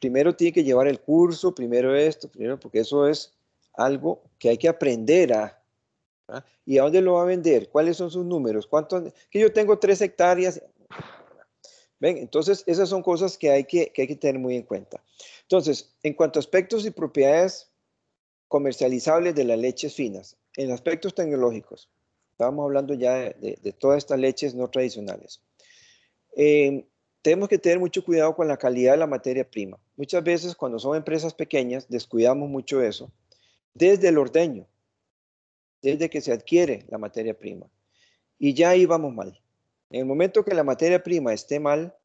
primero tiene que llevar el curso, primero esto, primero, porque eso es algo que hay que aprender a. ¿ah? ¿Y a dónde lo va a vender? ¿Cuáles son sus números? ¿Cuánto? Que yo tengo tres hectáreas. ¿Ven? Entonces, esas son cosas que hay que tener muy en cuenta. Entonces, en cuanto a aspectos y propiedades comercializables de las leches finas, en aspectos tecnológicos, Estábamos hablando ya de, todas estas leches no tradicionales. Em, tenemos que tener mucho cuidado con la calidad de la materia prima. Muchas veces cuando son empresas pequeñas descuidamos mucho eso desde el ordeño, desde que se adquiere la materia prima. Y ya ahí vamos mal. En el momento que la materia prima esté mal,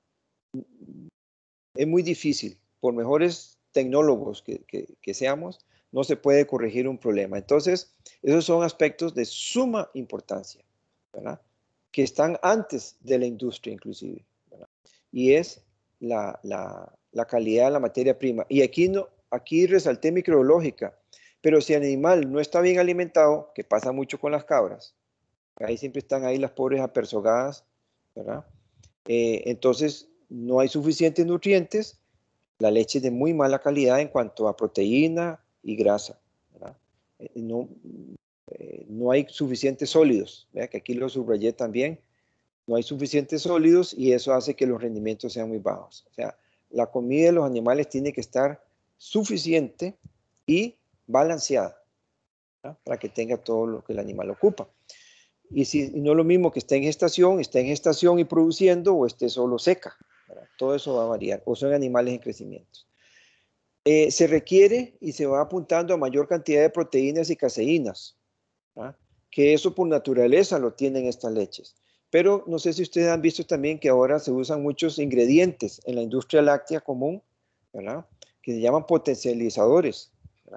es muy difícil, por mejores tecnólogos que seamos, no se puede corregir un problema. Entonces, esos son aspectos de suma importancia, ¿verdad? que están antes de la industria inclusive, y es la, calidad de la materia prima. Y aquí, no, aquí resalté microbiológica, pero si el animal no está bien alimentado, que pasa mucho con las cabras, ahí siempre están ahí las pobres apersogadas, ¿verdad? Eh, entonces, no hay suficientes nutrientes, la leche es de muy mala calidad en cuanto a proteína, y grasa. Eh, eh, no, eh, no hay suficientes sólidos, que aquí lo subrayé también. No hay suficientes sólidos y eso hace que los rendimientos sean muy bajos. O sea, la comida de los animales tiene que estar suficiente y balanceada para que tenga todo lo que el animal ocupa. Y si no es lo mismo que esté en gestación, esté en gestación y produciendo o esté solo seca. Todo eso va a variar. O son animales en crecimiento. Eh, se requiere y se va apuntando a mayor cantidad de proteínas y caseínas, ¿ah? que eso por naturaleza lo tienen estas leches. Pero no sé si ustedes han visto también que ahora se usan muchos ingredientes en la industria láctea común, que se llaman potencializadores. que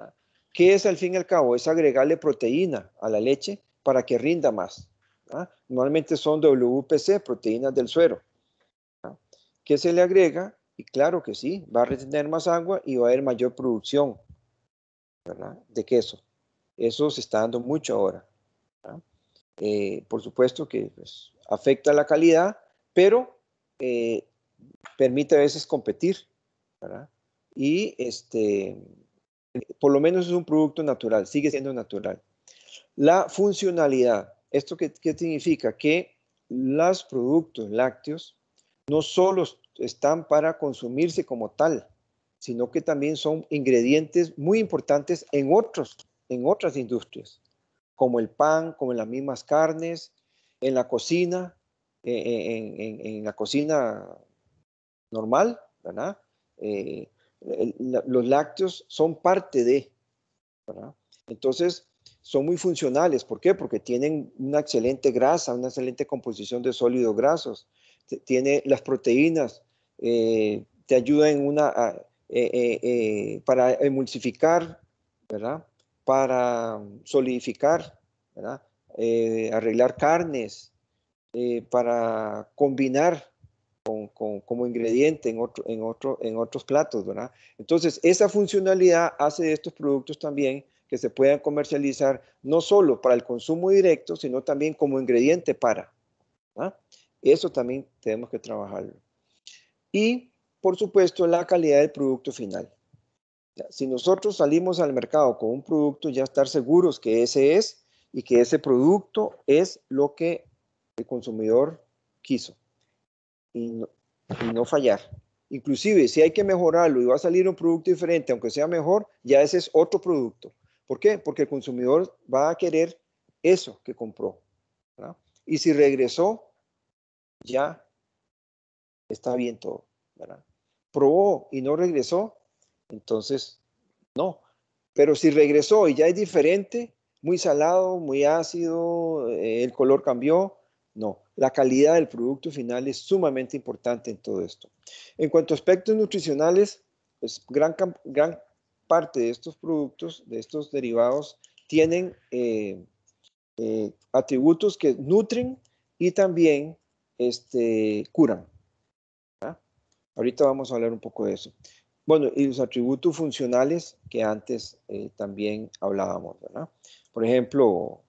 ¿Qué es al fin y al cabo? Es agregarle proteína a la leche para que rinda más. ¿ah? Normalmente son WPC, proteínas del suero. ¿ah? que ¿Qué se le agrega? Y claro que sí, va a retener más agua y va a haber mayor producción de queso. Eso se está dando mucho ahora. Eh, por supuesto que pues, afecta la calidad, pero eh, permite a veces competir. Y este, por lo menos es un producto natural, sigue siendo natural. La funcionalidad. ¿Esto qué, qué significa? Que los productos lácteos no solo están para consumirse como tal, sino que también son ingredientes muy importantes en, otros, en otras industrias, como el pan, como en las mismas carnes, en la cocina, eh, eh, en, la cocina normal, ¿verdad? Eh, los lácteos son parte de, ¿verdad? Entonces, son muy funcionales. ¿Por qué? Porque tienen una excelente grasa, una excelente composición de sólidos grasos. Tiene las proteínas, eh, te ayuda en una, eh, eh, para emulsificar, Para solidificar, arreglar carnes, para combinar como ingrediente en, otro, en, otro, en otros platos, Entonces, esa funcionalidad hace de estos productos también que se puedan comercializar no solo para el consumo directo, sino también como ingrediente para. Eso también tenemos que trabajarlo y, por supuesto, la calidad del producto final. Si nosotros salimos al mercado con un producto, ya estar seguros que ese es y que ese producto es lo que el consumidor quiso y no, fallar. Inclusive, si hay que mejorarlo y va a salir un producto diferente, aunque sea mejor, ya ese es otro producto. ¿Por qué? Porque el consumidor va a querer eso que compró. Y si regresó, ya está bien todo, ¿verdad? Probó y no regresó, entonces no. Pero si regresó y ya es diferente, muy salado, muy ácido, eh, el color cambió, no. La calidad del producto final es sumamente importante en todo esto. En cuanto a aspectos nutricionales, pues gran, gran parte de estos productos, de estos derivados, tienen eh, eh, atributos que nutren y también este, curan. Ahorita vamos a hablar un poco de eso. Bueno, y los atributos funcionales que antes eh, también hablábamos, ¿verdad? Por ejemplo,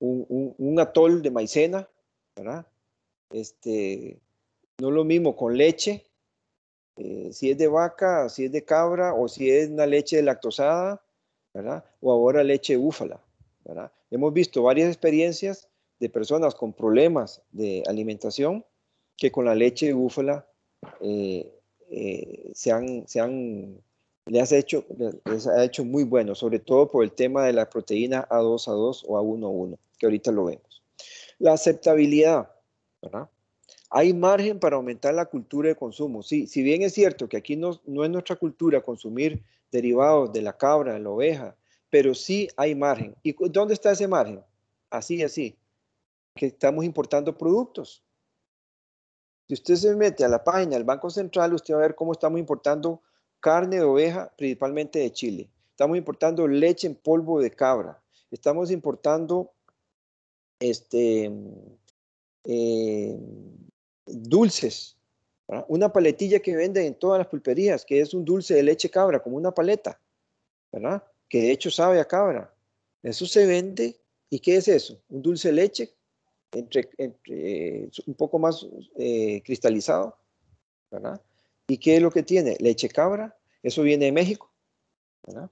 un, atol de maicena, ¿verdad? Este, no lo mismo con leche, eh, si es de vaca, si es de cabra o si es una leche lactosada, ¿verdad? O ahora leche búfala, ¿verdad? Hemos visto varias experiencias de personas con problemas de alimentación que con la leche de búfala eh, eh, se han, hecho, ha hecho muy bueno, sobre todo por el tema de la proteína A2A2 o A1A1, que ahorita lo vemos. La aceptabilidad, ¿verdad? Hay margen para aumentar la cultura de consumo. Sí, si bien es cierto que aquí no, no es nuestra cultura consumir derivados de la cabra, de la oveja, pero sí hay margen. ¿Y dónde está ese margen? Así, así, que estamos importando productos si usted se mete a la página del Banco Central, usted va a ver cómo estamos importando carne de oveja, principalmente de Chile. Estamos importando leche en polvo de cabra. Estamos importando este, eh, dulces. Una paletilla que venden en todas las pulperías, que es un dulce de leche cabra, como una paleta, ¿verdad? Que de hecho sabe a cabra. Eso se vende. ¿Y qué es eso? Un dulce de leche entre, eh, un poco más eh, cristalizado, ¿verdad? ¿Y qué es lo que tiene? Leche cabra, eso viene de México, ¿verdad?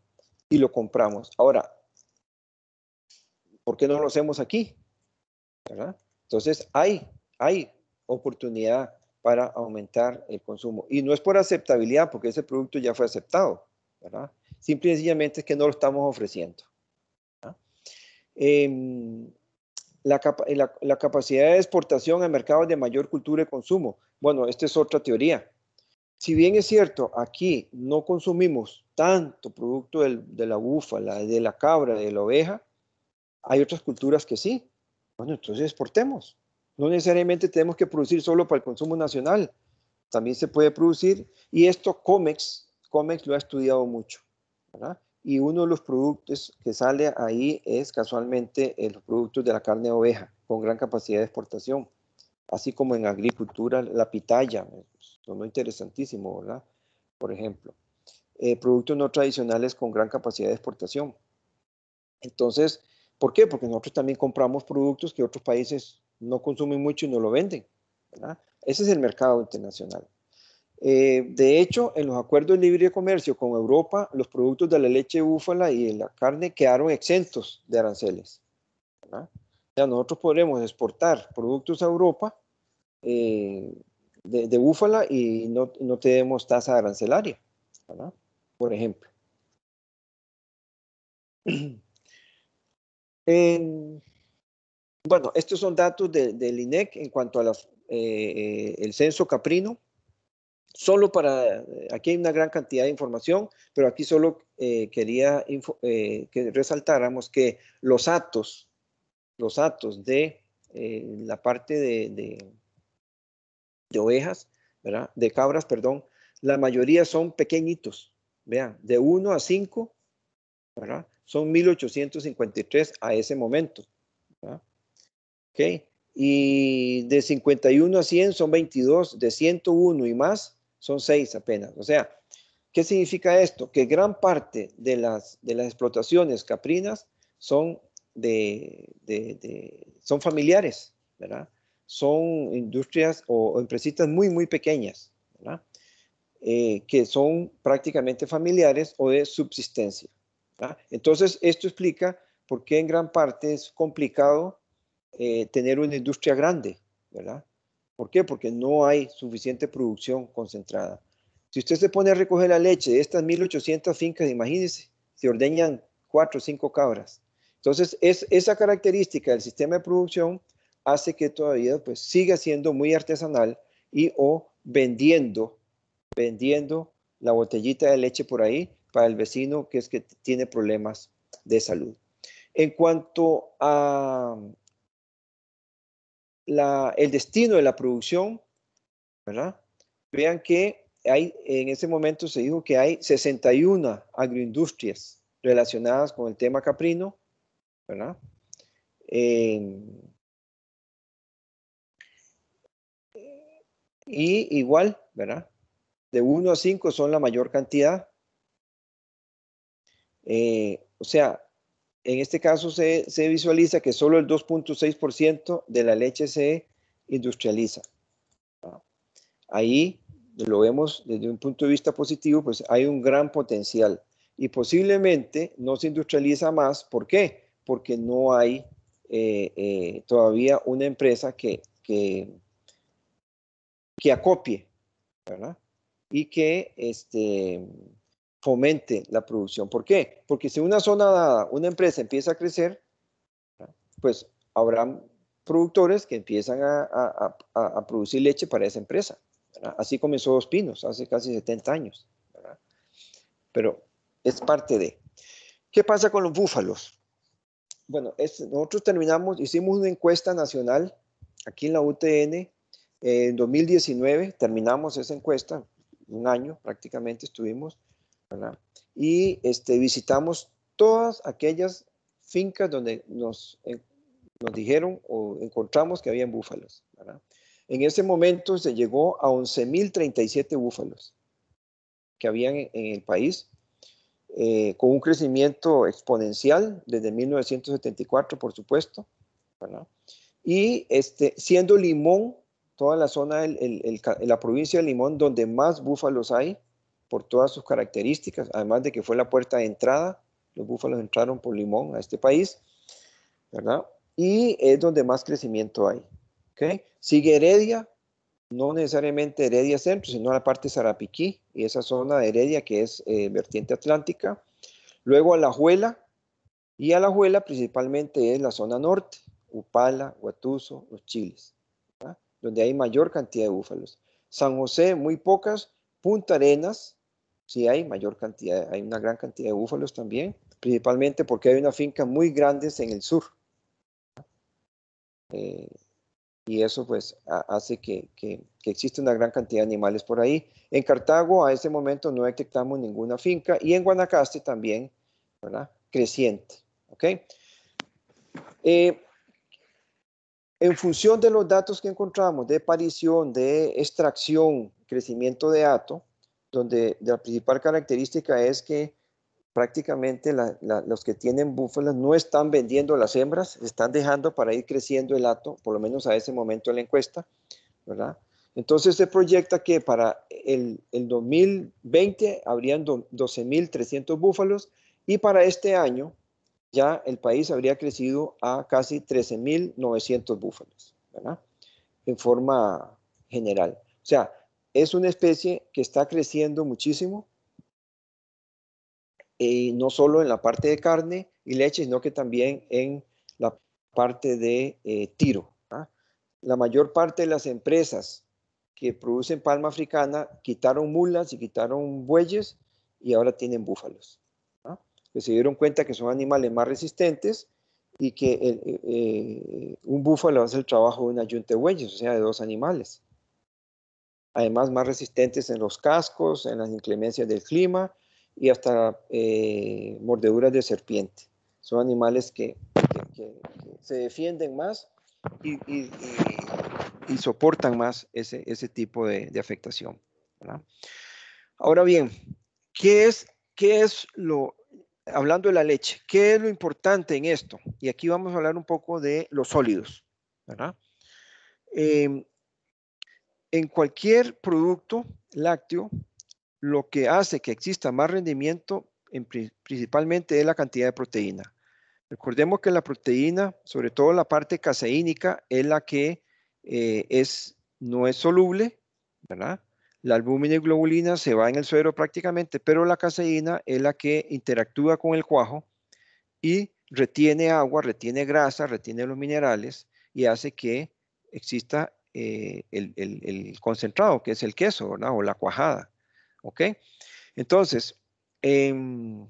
Y lo compramos. Ahora, ¿por qué no lo hacemos aquí? ¿verdad? Entonces, hay, hay oportunidad para aumentar el consumo. Y no es por aceptabilidad, porque ese producto ya fue aceptado, ¿verdad? Simple y sencillamente es que no lo estamos ofreciendo. Eh, eh, la, capacidad de exportación a mercados de mayor cultura y consumo. Bueno, esta es otra teoría. Si bien es cierto, aquí no consumimos tanto producto de la búfala, de la cabra, de la oveja, hay otras culturas que sí. Bueno, entonces exportemos. No necesariamente tenemos que producir solo para el consumo nacional. También se puede producir y esto COMEX, COMEX lo ha estudiado mucho. ¿verdad? y uno de los productos que sale ahí es casualmente los productos de la carne de oveja con gran capacidad de exportación, así como en agricultura la pitaya, son interesantísimo, ¿verdad? Por ejemplo, eh, productos no tradicionales con gran capacidad de exportación. Entonces, ¿por qué? Porque nosotros también compramos productos que otros países no consumen mucho y no lo venden. Ese es el mercado internacional. Eh, de hecho, en los acuerdos de libre comercio con Europa, los productos de la leche búfala y de la carne quedaron exentos de aranceles. Ya nosotros podremos exportar productos a Europa eh, de, búfala y no, tenemos tasa arancelaria, por ejemplo. bueno, estos son datos del INEC en cuanto al eh, el censo caprino solo para, eh, aquí hay una gran cantidad de información, pero aquí solo eh, quería eh, que resaltáramos que los datos, los datos de la parte de, ovejas, ¿verdad? de cabras, perdón, la mayoría son pequeñitos, vean, de 1 a 5, son 1853 a ese momento. Y de 51 a 100 son 22, de 101 y más son seis apenas. O sea, ¿qué significa esto? Que gran parte de las, de las explotaciones caprinas son, de, son familiares, ¿verdad? Son industrias o, muy, muy pequeñas, ¿verdad? Eh, que son prácticamente familiares o de subsistencia. Entonces, esto explica por qué en gran parte es complicado eh, tener una industria grande, ¿verdad? ¿Por qué? Porque no hay suficiente producción concentrada. Si usted se pone a recoger la leche de estas 1.800 fincas, imagínense, se ordeñan 4 o 5 cabras. Entonces, es, esa característica del sistema de producción hace que todavía pues, siga siendo muy artesanal y o vendiendo, vendiendo la botellita de leche por ahí para el vecino que es que tiene problemas de salud. En cuanto a el destino de la producción, ¿verdad? Vean que hay, en ese momento se dijo que hay 61 agroindustrias relacionadas con el tema caprino, ¿verdad? y igual, ¿verdad? De 1 a 5 son la mayor cantidad. Eh, o sea, en este caso se, visualiza que solo el 2.6% de la leche se industrializa. Ah, ahí lo vemos desde un punto de vista positivo, pues hay un gran potencial y posiblemente no se industrializa más. ¿Por qué? Porque no hay eh, eh, todavía una empresa que, que, que acopie ¿verdad? y que este, fomente la producción. ¿Por qué? Porque si una zona dada, una empresa empieza a crecer, pues habrá productores que empiezan a, producir leche para esa empresa. Así comenzó Dos Pinos hace casi 70 años. Pero es parte de. ¿Qué pasa con los búfalos? Bueno, nosotros terminamos, hicimos una encuesta nacional aquí en la UTN en 2019, terminamos esa encuesta, un año prácticamente estuvimos, y este, visitamos todas aquellas fincas donde nos, eh, nos dijeron o encontramos que habían búfalos. En ese momento se llegó a 11.037 búfalos que habían en, el país, eh, con un crecimiento exponencial desde 1974, por supuesto. Y este, siendo Limón, toda la zona, la provincia de Limón, donde más búfalos hay, por todas sus características, además de que fue la puerta de entrada, los búfalos entraron por Limón a este país, ¿verdad? Y es donde más crecimiento hay. ¿okay? Sigue Heredia, no necesariamente Heredia Centro, sino la parte de Sarapiquí y esa zona de Heredia que es eh, vertiente atlántica. Luego Alajuela, y Alajuela principalmente es la zona norte, Upala, Guatuso, Los Chiles, donde hay mayor cantidad de búfalos. San José, muy pocas, Punta Arenas, sí hay mayor cantidad, hay una gran cantidad de búfalos también, principalmente porque hay una finca muy grande en el sur. Eh, y eso pues hace que, que, existe una gran cantidad de animales por ahí. En Cartago a ese momento no detectamos ninguna finca y en Guanacaste también, ¿verdad? Creciente, ¿ok? Eh, en función de los datos que encontramos de aparición, de extracción, crecimiento de ato, donde la principal característica es que prácticamente los que tienen búfalas no están vendiendo las hembras, están dejando para ir creciendo el hato, por lo menos a ese momento de la encuesta, ¿verdad? Entonces se proyecta que para el, el 2020 habrían 12.300 búfalos y para este año ya el país habría crecido a casi 13.900 búfalos, ¿verdad? En forma general. O sea, es una especie que está creciendo muchísimo, y no solo en la parte de carne y leche, sino que también en la parte de eh, tiro. ¿ah? La mayor parte de las empresas que producen palma africana quitaron mulas y quitaron bueyes y ahora tienen búfalos. ¿ah? se dieron cuenta que son animales más resistentes y que eh, eh, un búfalo hace el trabajo de un ayunte de bueyes, o sea, de dos animales además más resistentes en los cascos, en las inclemencias del clima y hasta eh, mordeduras de serpiente. Son animales que, se defienden más y, soportan más ese, ese tipo de, afectación. Ahora bien, ¿qué es, qué es lo, hablando de la leche, qué es lo importante en esto? Y aquí vamos a hablar un poco de los sólidos. ¿verdad? Eh, en cualquier producto lácteo, lo que hace que exista más rendimiento principalmente es la cantidad de proteína. Recordemos que la proteína, sobre todo la parte caseínica, es la que eh, es, no es soluble, ¿verdad? La albúmina y globulina se va en el suero prácticamente, pero la caseína es la que interactúa con el cuajo y retiene agua, retiene grasa, retiene los minerales y hace que exista eh, el, concentrado, que es el queso, O la cuajada, ¿ok? Entonces, em,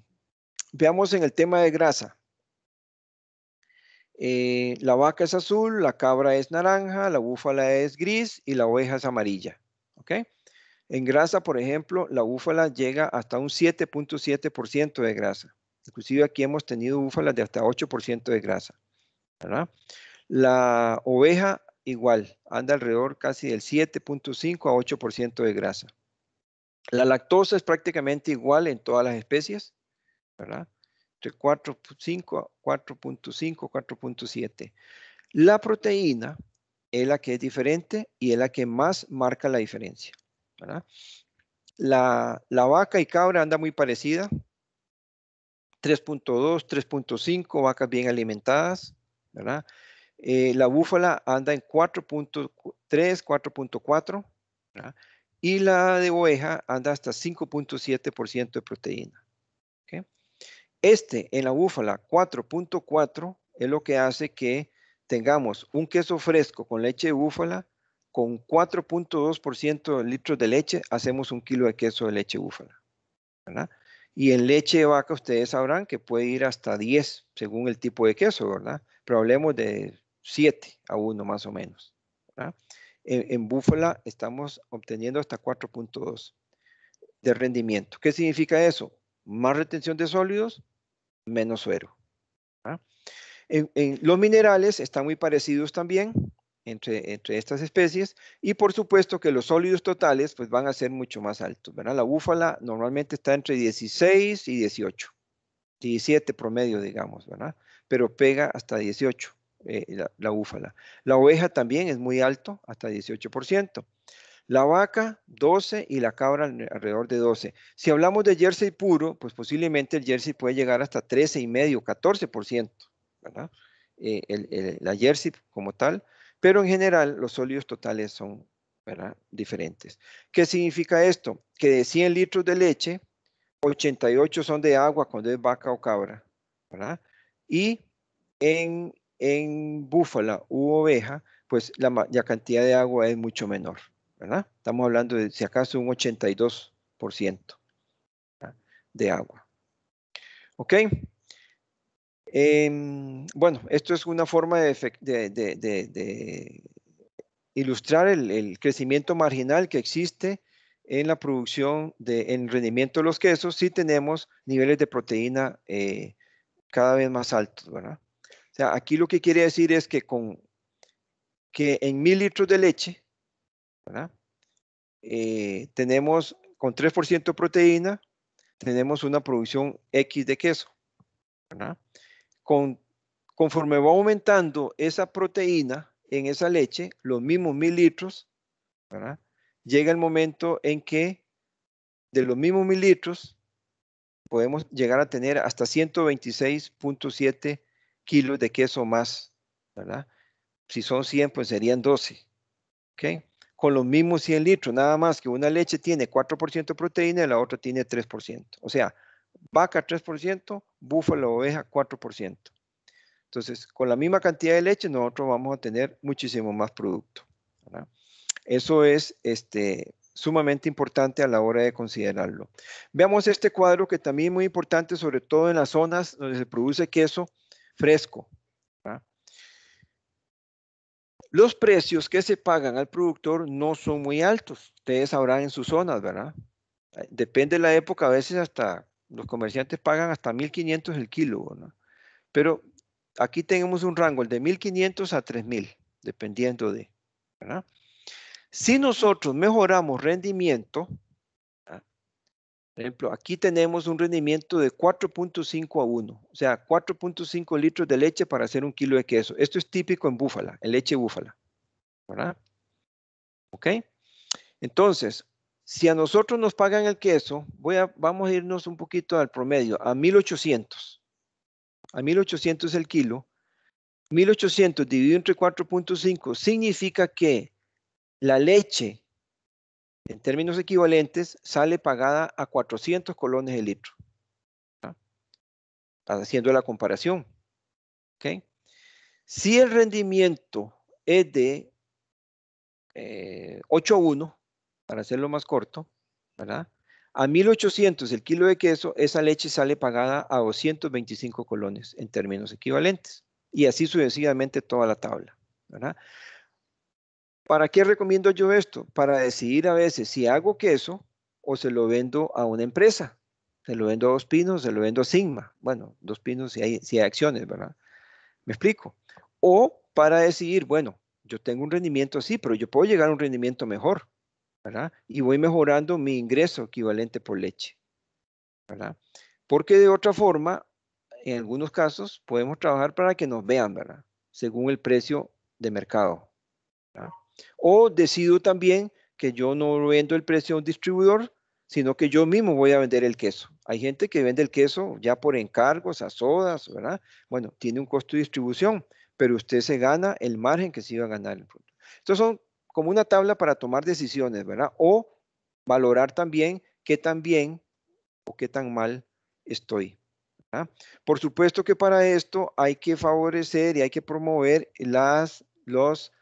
veamos en el tema de grasa. Eh, la vaca es azul, la cabra es naranja, la búfala es gris y la oveja es amarilla, ¿ok? En grasa, por ejemplo, la búfala llega hasta un 7.7% de grasa. Inclusive aquí hemos tenido búfalas de hasta 8% de grasa. La oveja igual, anda alrededor casi del 7.5 a 8% de grasa. La lactosa es prácticamente igual en todas las especies, ¿verdad? Entre 4.5, 4.5, 4.7. La proteína es la que es diferente y es la que más marca la diferencia, ¿verdad? La, la vaca y cabra anda muy parecida, 3.2, 3.5, vacas bien alimentadas, ¿verdad? Eh, la búfala anda en 4.3, 4.4 y la de oveja anda hasta 5.7% de proteína. Este en la búfala 4.4 es lo que hace que tengamos un queso fresco con leche de búfala con 4.2% de litros de leche hacemos un kilo de queso de leche búfala. Y en leche de vaca ustedes sabrán que puede ir hasta 10 según el tipo de queso, ¿verdad? Pero hablemos de 7 a 1 más o menos. ¿ah? En, búfala estamos obteniendo hasta 4.2 de rendimiento. ¿Qué significa eso? Más retención de sólidos, menos suero. ¿ah? En, los minerales están muy parecidos también entre, entre, estas especies y por supuesto que los sólidos totales pues van a ser mucho más altos. La búfala normalmente está entre 16 y 18, 17 promedio digamos, pero pega hasta 18. Eh, la, búfala. La oveja también es muy alto, hasta 18%. La vaca, 12 y la cabra alrededor de 12. Si hablamos de jersey puro, pues posiblemente el jersey puede llegar hasta 13,5, 14%, ¿verdad? Eh, el, la jersey como tal, pero en general los sólidos totales son diferentes. ¿Qué significa esto? Que de 100 litros de leche, 88 son de agua cuando es vaca o cabra, Y en en búfala u oveja, pues la, cantidad de agua es mucho menor, ¿verdad? Estamos hablando de si acaso un 82% de agua. ¿Ok? Em, bueno, esto es una forma de, ilustrar el, crecimiento marginal que existe en la producción, de, en el rendimiento de los quesos, si tenemos niveles de proteína eh, cada vez más altos, ¿verdad? aquí lo que quiere decir es que, con, que en mil litros de leche, eh, tenemos con 3% de proteína, tenemos una producción X de queso. conforme va aumentando esa proteína en esa leche, los mismos mil litros, llega el momento en que de los mismos mil litros podemos llegar a tener hasta 126.7 kilos de queso más, ¿verdad? Si son 100, pues serían 12, ¿ok? Con los mismos 100 litros, nada más que una leche tiene 4% de proteína y la otra tiene 3%. O sea, vaca 3%, búfalo oveja 4%. Entonces, con la misma cantidad de leche, nosotros vamos a tener muchísimo más producto. ¿verdad? Eso es este, sumamente importante a la hora de considerarlo. Veamos este cuadro que también es muy importante, sobre todo en las zonas donde se produce queso, fresco. Los precios que se pagan al productor no son muy altos. Ustedes sabrán en sus zonas, ¿verdad? Eh, depende de la época, a veces hasta los comerciantes pagan hasta 1.500 el kilo, ¿no? Pero aquí tenemos un rango, de 1.500 a 3.000, dependiendo de, ¿verdad? Si nosotros mejoramos rendimiento, por ejemplo, aquí tenemos un rendimiento de 4.5 a 1, o sea, 4.5 litros de leche para hacer un kilo de queso. Esto es típico en búfala, en leche búfala, ¿verdad? ¿Ok? Entonces, si a nosotros nos pagan el queso, vamos a irnos un poquito al promedio, a 1.800. A 1.800 el kilo. 1.800 dividido entre 4.5 significa que la leche en términos equivalentes, sale pagada a 400 colones el litro. Haciendo la comparación. Si el rendimiento es de 8.1, eh, para hacerlo más corto, A 1800 el kilo de queso, esa leche sale pagada a 225 colones en términos equivalentes. Y así sucesivamente toda la tabla. ¿verdad? ¿Para qué recomiendo yo esto? Para decidir a veces si hago queso o se lo vendo a una empresa. Se lo vendo a Dos Pinos, se lo vendo a Sigma. Bueno, Dos Pinos si hay, acciones, ¿verdad? ¿Me explico? O para decidir, bueno, yo tengo un rendimiento así, pero yo puedo llegar a un rendimiento mejor, ¿verdad? Y voy mejorando mi ingreso equivalente por leche, ¿verdad? Porque de otra forma, en algunos casos podemos trabajar para que nos vean, ¿verdad? Según el precio de mercado. ¿verdad? O decido también que yo no vendo el precio a un distribuidor, sino que yo mismo voy a vender el queso. Hay gente que vende el queso ya por encargos, a sodas, ¿verdad? Bueno, tiene un costo de distribución, pero usted se gana el margen que se iba a ganar el son como una tabla para tomar decisiones, ¿verdad? O valorar también qué tan bien o qué tan mal estoy. Por supuesto que para esto hay que favorecer y hay que promover las, los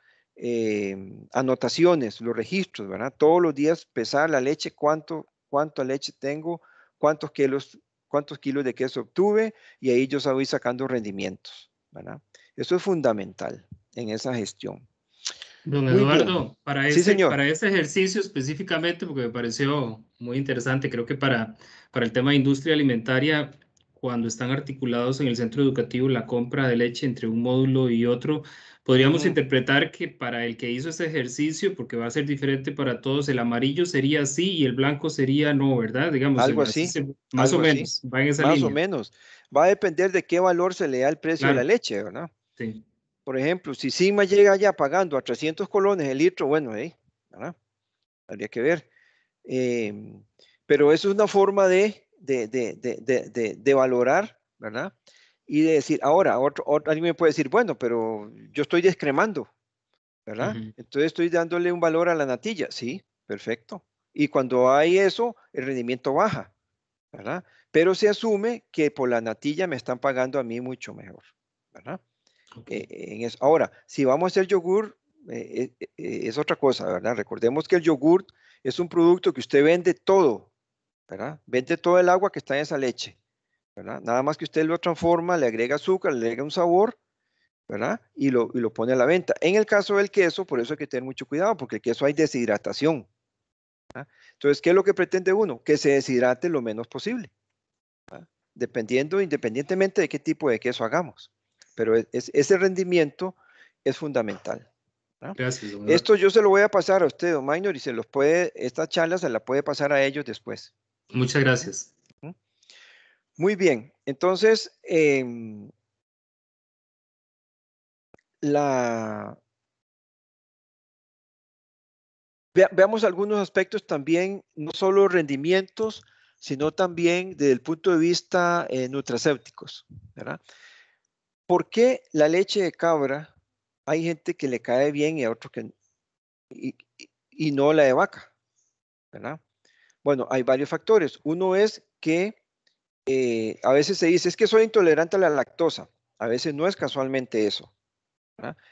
Em, anotaciones, los registros, ¿verdad? Todos los días pesar la leche, cuánto, cuánto leche tengo, cuántos kilos, cuántos kilos de queso obtuve y ahí yo voy sacando rendimientos, ¿verdad? Eso es fundamental en esa gestión. Don Eduardo, para ese, para ese ejercicio específicamente, porque me pareció muy interesante, creo que para, para el tema de industria alimentaria, cuando están articulados en el centro educativo la compra de leche entre un módulo y otro, Podríamos interpretar que para el que hizo ese ejercicio, porque va a ser diferente para todos, el amarillo sería sí y el blanco sería no, ¿verdad? Digamos, algo así. más o menos. Va en esa más o menos. Va a depender de qué valor se le da el precio de la leche, ¿verdad? Sí. Por ejemplo, si Sigma llega ya pagando a 300 colones el litro, bueno, ahí, ¿verdad? Habría que ver. Em, pero eso es una forma de, de, de, de valorar, ¿verdad? y de decir, ahora, otro, alguien me puede decir, bueno, pero yo estoy descremando, ¿verdad? Entonces estoy dándole un valor a la natilla, sí, perfecto. Y cuando hay eso, el rendimiento baja, ¿verdad? Pero se asume que por la natilla me están pagando a mí mucho mejor, ¿verdad? E, e, ahora, si vamos a hacer yogur, e, es otra cosa, ¿verdad? Recordemos que el yogur es un producto que usted vende todo, ¿verdad? Vende todo el agua que está en esa leche. Nada más que usted lo transforma, le agrega azúcar, le agrega un sabor, Y lo, pone a la venta. En el caso del queso, por eso hay que tener mucho cuidado, porque el queso hay deshidratación. ¿ah? Entonces, ¿qué es lo que pretende uno? Que se deshidrate lo menos posible, ¿ah? dependiendo, independientemente de qué tipo de queso hagamos. Pero e, es, ese rendimiento es fundamental. ¿ah? Gracias, Esto yo se lo voy a pasar a usted, don Minor, y se los puede, esta charla se la puede pasar a ellos después. Muchas gracias. Muy bien, entonces, em, la... veamos algunos aspectos también, no solo rendimientos, sino también desde el punto de vista eh, nutracéuticos. ¿Por qué la leche de cabra hay gente que le cae bien y a otros que y, y no la de vaca? Bueno, hay varios factores. Uno es que eh, a veces se dice, es que soy intolerante a la lactosa. A veces no es casualmente eso.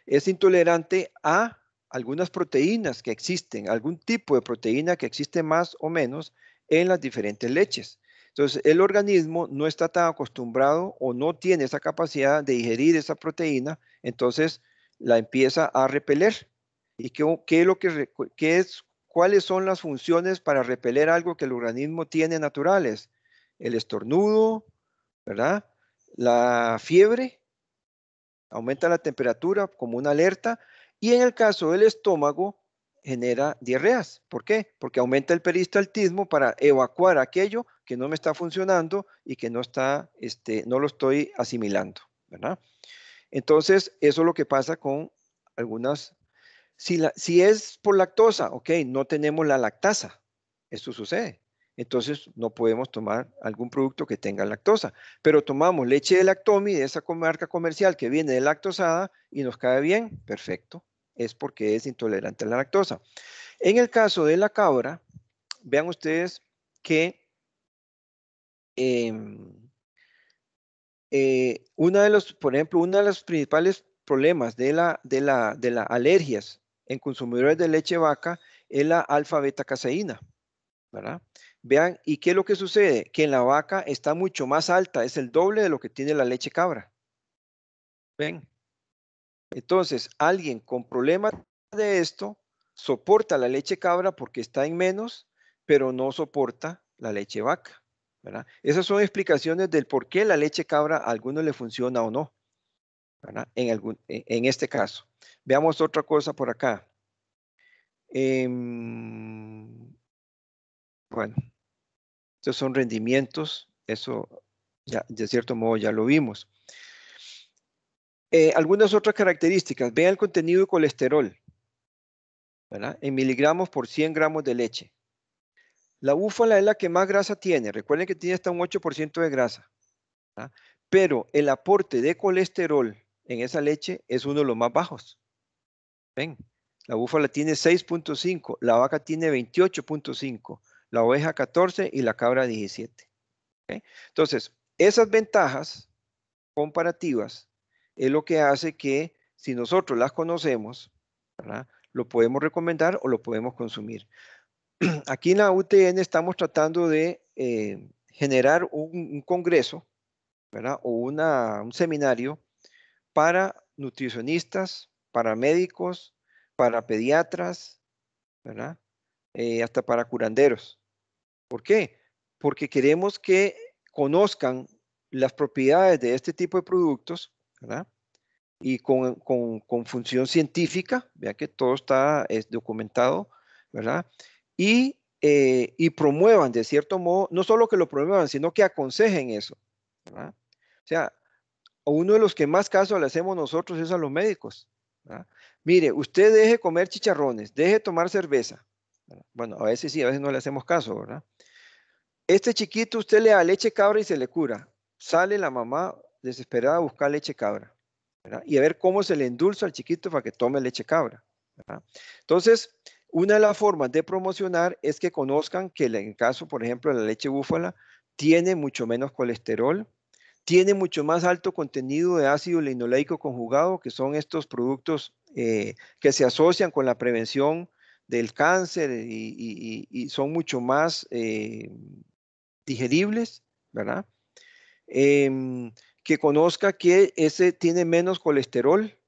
Es intolerante a algunas proteínas que existen, algún tipo de proteína que existe más o menos en las diferentes leches. Entonces, el organismo no está tan acostumbrado o no tiene esa capacidad de digerir esa proteína, entonces la empieza a repeler. ¿Y qué es, cuáles son las funciones para repeler algo que el organismo tiene naturales? el estornudo, ¿verdad? La fiebre, aumenta la temperatura como una alerta y en el caso del estómago genera diarreas. ¿Por qué? Porque aumenta el peristaltismo para evacuar aquello que no me está funcionando y que no está, este, no lo estoy asimilando, ¿verdad? Entonces, eso es lo que pasa con algunas, si, si es por lactosa, ok, no tenemos la lactasa, esto sucede entonces no podemos tomar algún producto que tenga lactosa. Pero tomamos leche de lactomi de esa marca comercial que viene de lactosada y nos cae bien, perfecto. Es porque es intolerante a la lactosa. En el caso de la cabra, vean ustedes que em, eh, una de los, por ejemplo, uno de los principales problemas de las de la, alergias en consumidores de leche vaca es la alfa-beta-caseína, ¿verdad? Vean, ¿y qué es lo que sucede? Que en la vaca está mucho más alta, es el doble de lo que tiene la leche cabra. ¿Ven? Entonces, alguien con problemas de esto soporta la leche cabra porque está en menos, pero no soporta la leche vaca. ¿verdad? Esas son explicaciones del por qué la leche cabra a algunos le funciona o no. En, en, este caso. Veamos otra cosa por acá. Em, bueno. Estos son rendimientos, eso de cierto modo ya lo vimos. Eh, algunas otras características, vean el contenido de colesterol, en miligramos por 100 gramos de leche. La búfala es la que más grasa tiene, recuerden que tiene hasta un 8% de grasa, pero el aporte de colesterol en esa leche es uno de los más bajos. Ven, la búfala tiene 6.5, la vaca tiene 28.5 la oveja 14 y la cabra 17. Entonces, esas ventajas comparativas es lo que hace que si nosotros las conocemos, lo podemos recomendar o lo podemos consumir. Aquí en la UTN estamos tratando de eh, generar un, congreso o un seminario para nutricionistas, para médicos, para pediatras, eh, hasta para curanderos. ¿Por qué? Porque queremos que conozcan las propiedades de este tipo de productos, ¿verdad? Y con, función científica, vea que todo está documentado, ¿verdad? Eh, y, promuevan, de cierto modo, no solo que lo promuevan, sino que aconsejen eso, ¿verdad? O sea, uno de los que más caso le hacemos nosotros es a los médicos. Mire, usted deje comer chicharrones, deje tomar cerveza, bueno, a veces sí, a veces no le hacemos caso, ¿verdad? Este chiquito usted le da leche cabra y se le cura. Sale la mamá desesperada a buscar leche cabra, ¿verdad? Y a ver cómo se le endulza al chiquito para que tome leche cabra, Entonces, una de las formas de promocionar es que conozcan que en el caso, por ejemplo, de la leche búfala, tiene mucho menos colesterol, tiene mucho más alto contenido de ácido linoleico conjugado, que son estos productos eh, que se asocian con la prevención del cáncer y, son mucho más eh, digeribles, ¿verdad? Em, que conozca que ese tiene menos colesterol,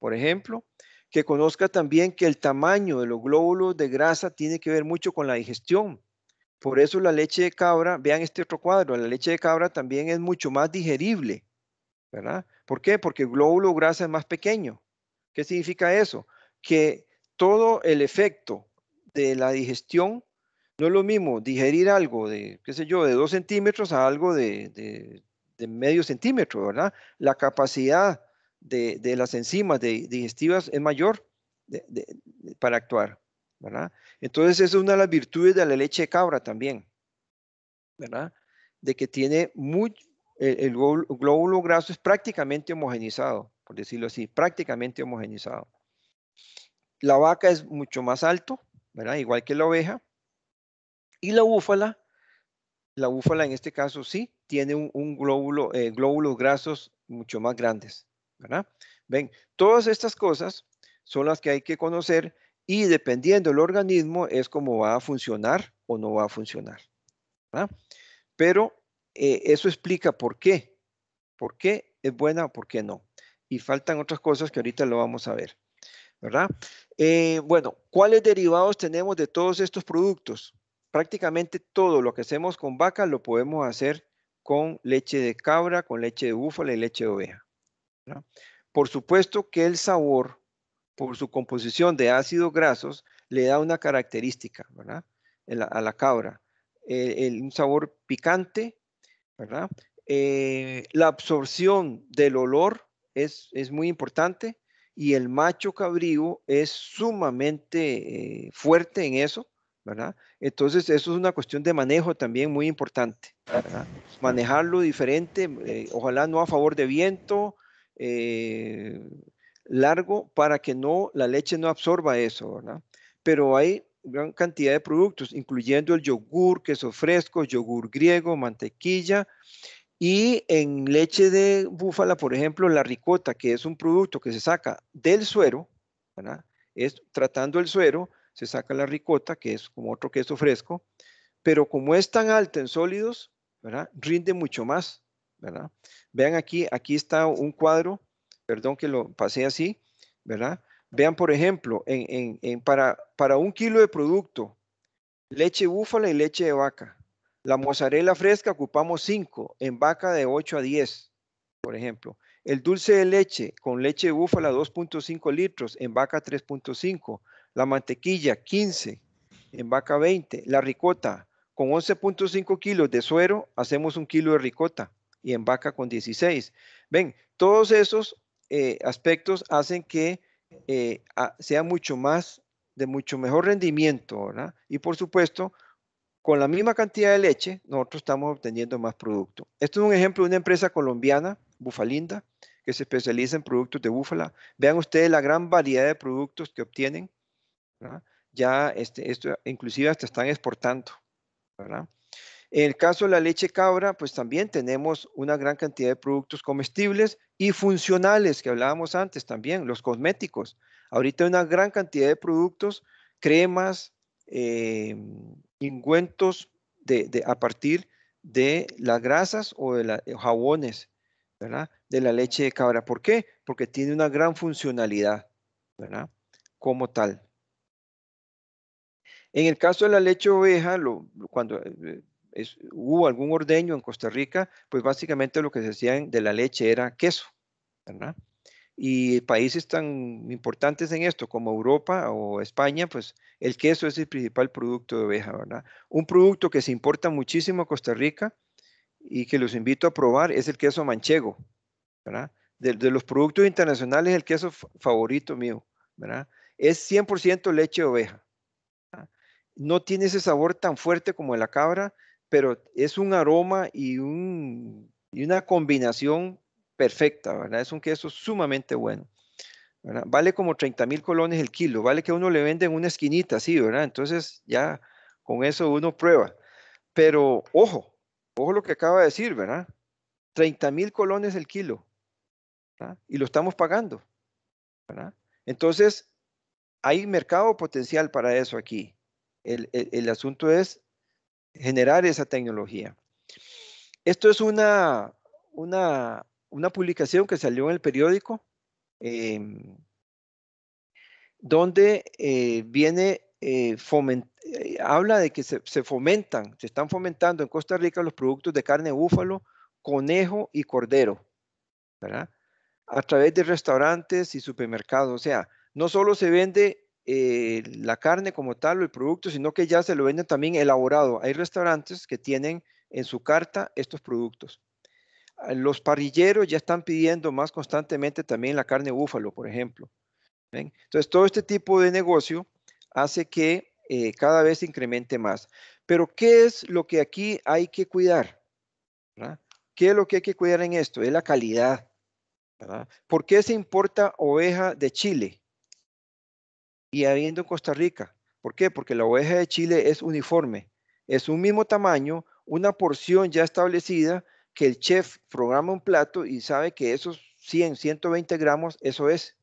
por ejemplo, que conozca también que el tamaño de los glóbulos de grasa tiene que ver mucho con la digestión. Por eso la leche de cabra, vean este otro cuadro, la leche de cabra también es mucho más digerible, ¿verdad? ¿Por qué? Porque el glóbulo grasa es más pequeño. ¿Qué significa eso? Que todo el efecto de la digestión no es lo mismo digerir algo de, qué sé yo, de dos centímetros a algo de, medio centímetro, ¿verdad? La capacidad de, las enzimas digestivas es mayor para actuar, ¿verdad? Entonces, es una de las virtudes de la leche de cabra también, ¿verdad? De que tiene muy, el, el glóbulo graso es prácticamente homogenizado, por decirlo así, prácticamente homogenizado. La vaca es mucho más alto, Igual que la oveja. Y la búfala, la búfala en este caso sí, tiene un, glóbulo, eh, glóbulos grasos mucho más grandes, Ven, todas estas cosas son las que hay que conocer y dependiendo del organismo es como va a funcionar o no va a funcionar, Pero eh, eso explica por qué, por qué es buena o por qué no. Y faltan otras cosas que ahorita lo vamos a ver. ¿verdad? Eh, bueno, ¿cuáles derivados tenemos de todos estos productos? Prácticamente todo lo que hacemos con vaca lo podemos hacer con leche de cabra, con leche de búfala y leche de oveja. Por supuesto que el sabor, por su composición de ácidos grasos, le da una característica ¿verdad? a la cabra. el, un sabor picante, ¿verdad? Eh, la absorción del olor es muy importante y el macho cabrío es sumamente eh, fuerte en eso, ¿verdad? Entonces, eso es una cuestión de manejo también muy importante, ¿verdad? Manejarlo diferente, eh, ojalá no a favor de viento, eh, largo, para que no, la leche no absorba eso, ¿verdad? Pero hay gran cantidad de productos, incluyendo el yogur, queso fresco, yogur griego, mantequilla, y en leche de búfala, por ejemplo, la ricota, que es un producto que se saca del suero, ¿verdad? es tratando el suero, se saca la ricota, que es como otro queso fresco, pero como es tan alta en sólidos, ¿verdad? rinde mucho más. ¿verdad? Vean aquí, aquí está un cuadro, perdón que lo pasé así, ¿verdad? Vean, por ejemplo, en para, para un kilo de producto, leche búfala y leche de vaca, la mozzarella fresca ocupamos 5, en vaca de 8 a 10, por ejemplo. El dulce de leche con leche de búfala 2.5 litros, en vaca 3.5. La mantequilla 15, en vaca 20. La ricota con 11.5 kilos de suero hacemos un kilo de ricota y en vaca con 16. Ven, todos esos eh, aspectos hacen que eh, sea mucho más, de mucho mejor rendimiento, ¿verdad? Y por supuesto, con la misma cantidad de leche, nosotros estamos obteniendo más producto. Esto es un ejemplo de una empresa colombiana, Bufalinda, que se especializa en productos de búfala. Vean ustedes la gran variedad de productos que obtienen. Ya este, esto, inclusive hasta están exportando. En el caso de la leche cabra, pues también tenemos una gran cantidad de productos comestibles y funcionales que hablábamos antes también, los cosméticos. Ahorita hay una gran cantidad de productos, cremas, eh, ingüentos de, a partir de las grasas o de los eh, jabones, ¿verdad? De la leche de cabra. ¿Por qué? Porque tiene una gran funcionalidad, ¿verdad? Como tal. En el caso de la leche oveja, cuando eh, eh, hubo algún ordeño en Costa Rica, pues básicamente lo que se hacían de la leche era queso, ¿verdad? Y países tan importantes en esto como Europa o España, pues el queso es el principal producto de oveja, ¿verdad? Un producto que se importa muchísimo a Costa Rica y que los invito a probar es el queso manchego, ¿verdad? De, los productos internacionales, el queso favorito mío, ¿verdad? Es 100% leche de oveja. No tiene ese sabor tan fuerte como de la cabra, pero es un aroma y, un, y una combinación perfecta, ¿verdad? Es un queso sumamente bueno. Vale como 30 mil colones el kilo, vale que uno le vende en una esquinita, sí, ¿verdad? Entonces ya con eso uno prueba. Pero ojo, ojo lo que acaba de decir, ¿verdad? 30 mil colones el kilo. Y lo estamos pagando. Entonces, hay mercado potencial para eso aquí. El, el, asunto es generar esa tecnología. Esto es una, una una publicación que salió en el periódico, em, donde eh, viene, eh, eh, habla de que se, fomentan, se están fomentando en Costa Rica los productos de carne búfalo, conejo y cordero, ¿verdad? A través de restaurantes y supermercados. O sea, no solo se vende la carne como tal o el producto, sino que ya se lo venden también elaborado. Hay restaurantes que tienen en su carta estos productos los parrilleros ya están pidiendo más constantemente también la carne búfalo, por ejemplo. Entonces, todo este tipo de negocio hace que eh, cada vez se incremente más. Pero, ¿qué es lo que aquí hay que cuidar? ¿Qué es lo que hay que cuidar en esto? Es la calidad. ¿Por qué se importa oveja de Chile? Y habiendo en Costa Rica. ¿Por qué? Porque la oveja de Chile es uniforme. Es un mismo tamaño, una porción ya establecida que el chef programa un plato y sabe que esos 100, 120 gramos, eso es,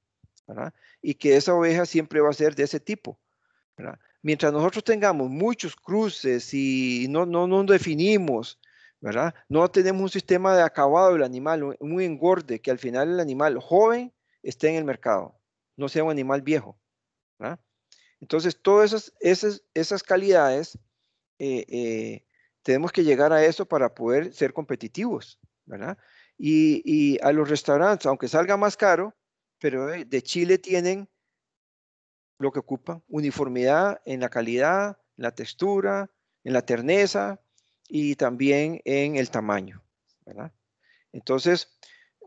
Y que esa oveja siempre va a ser de ese tipo, Mientras nosotros tengamos muchos cruces y no, nos no definimos, ¿verdad? No tenemos un sistema de acabado del animal, muy engorde, que al final el animal joven esté en el mercado, no sea un animal viejo, Entonces, todas esas, esas, esas calidades eh, eh tenemos que llegar a eso para poder ser competitivos, ¿verdad? Y, a los restaurantes, aunque salga más caro, pero eh, de Chile tienen lo que ocupan, uniformidad en la calidad, en la textura, en la terneza y también en el tamaño, ¿verdad? Entonces,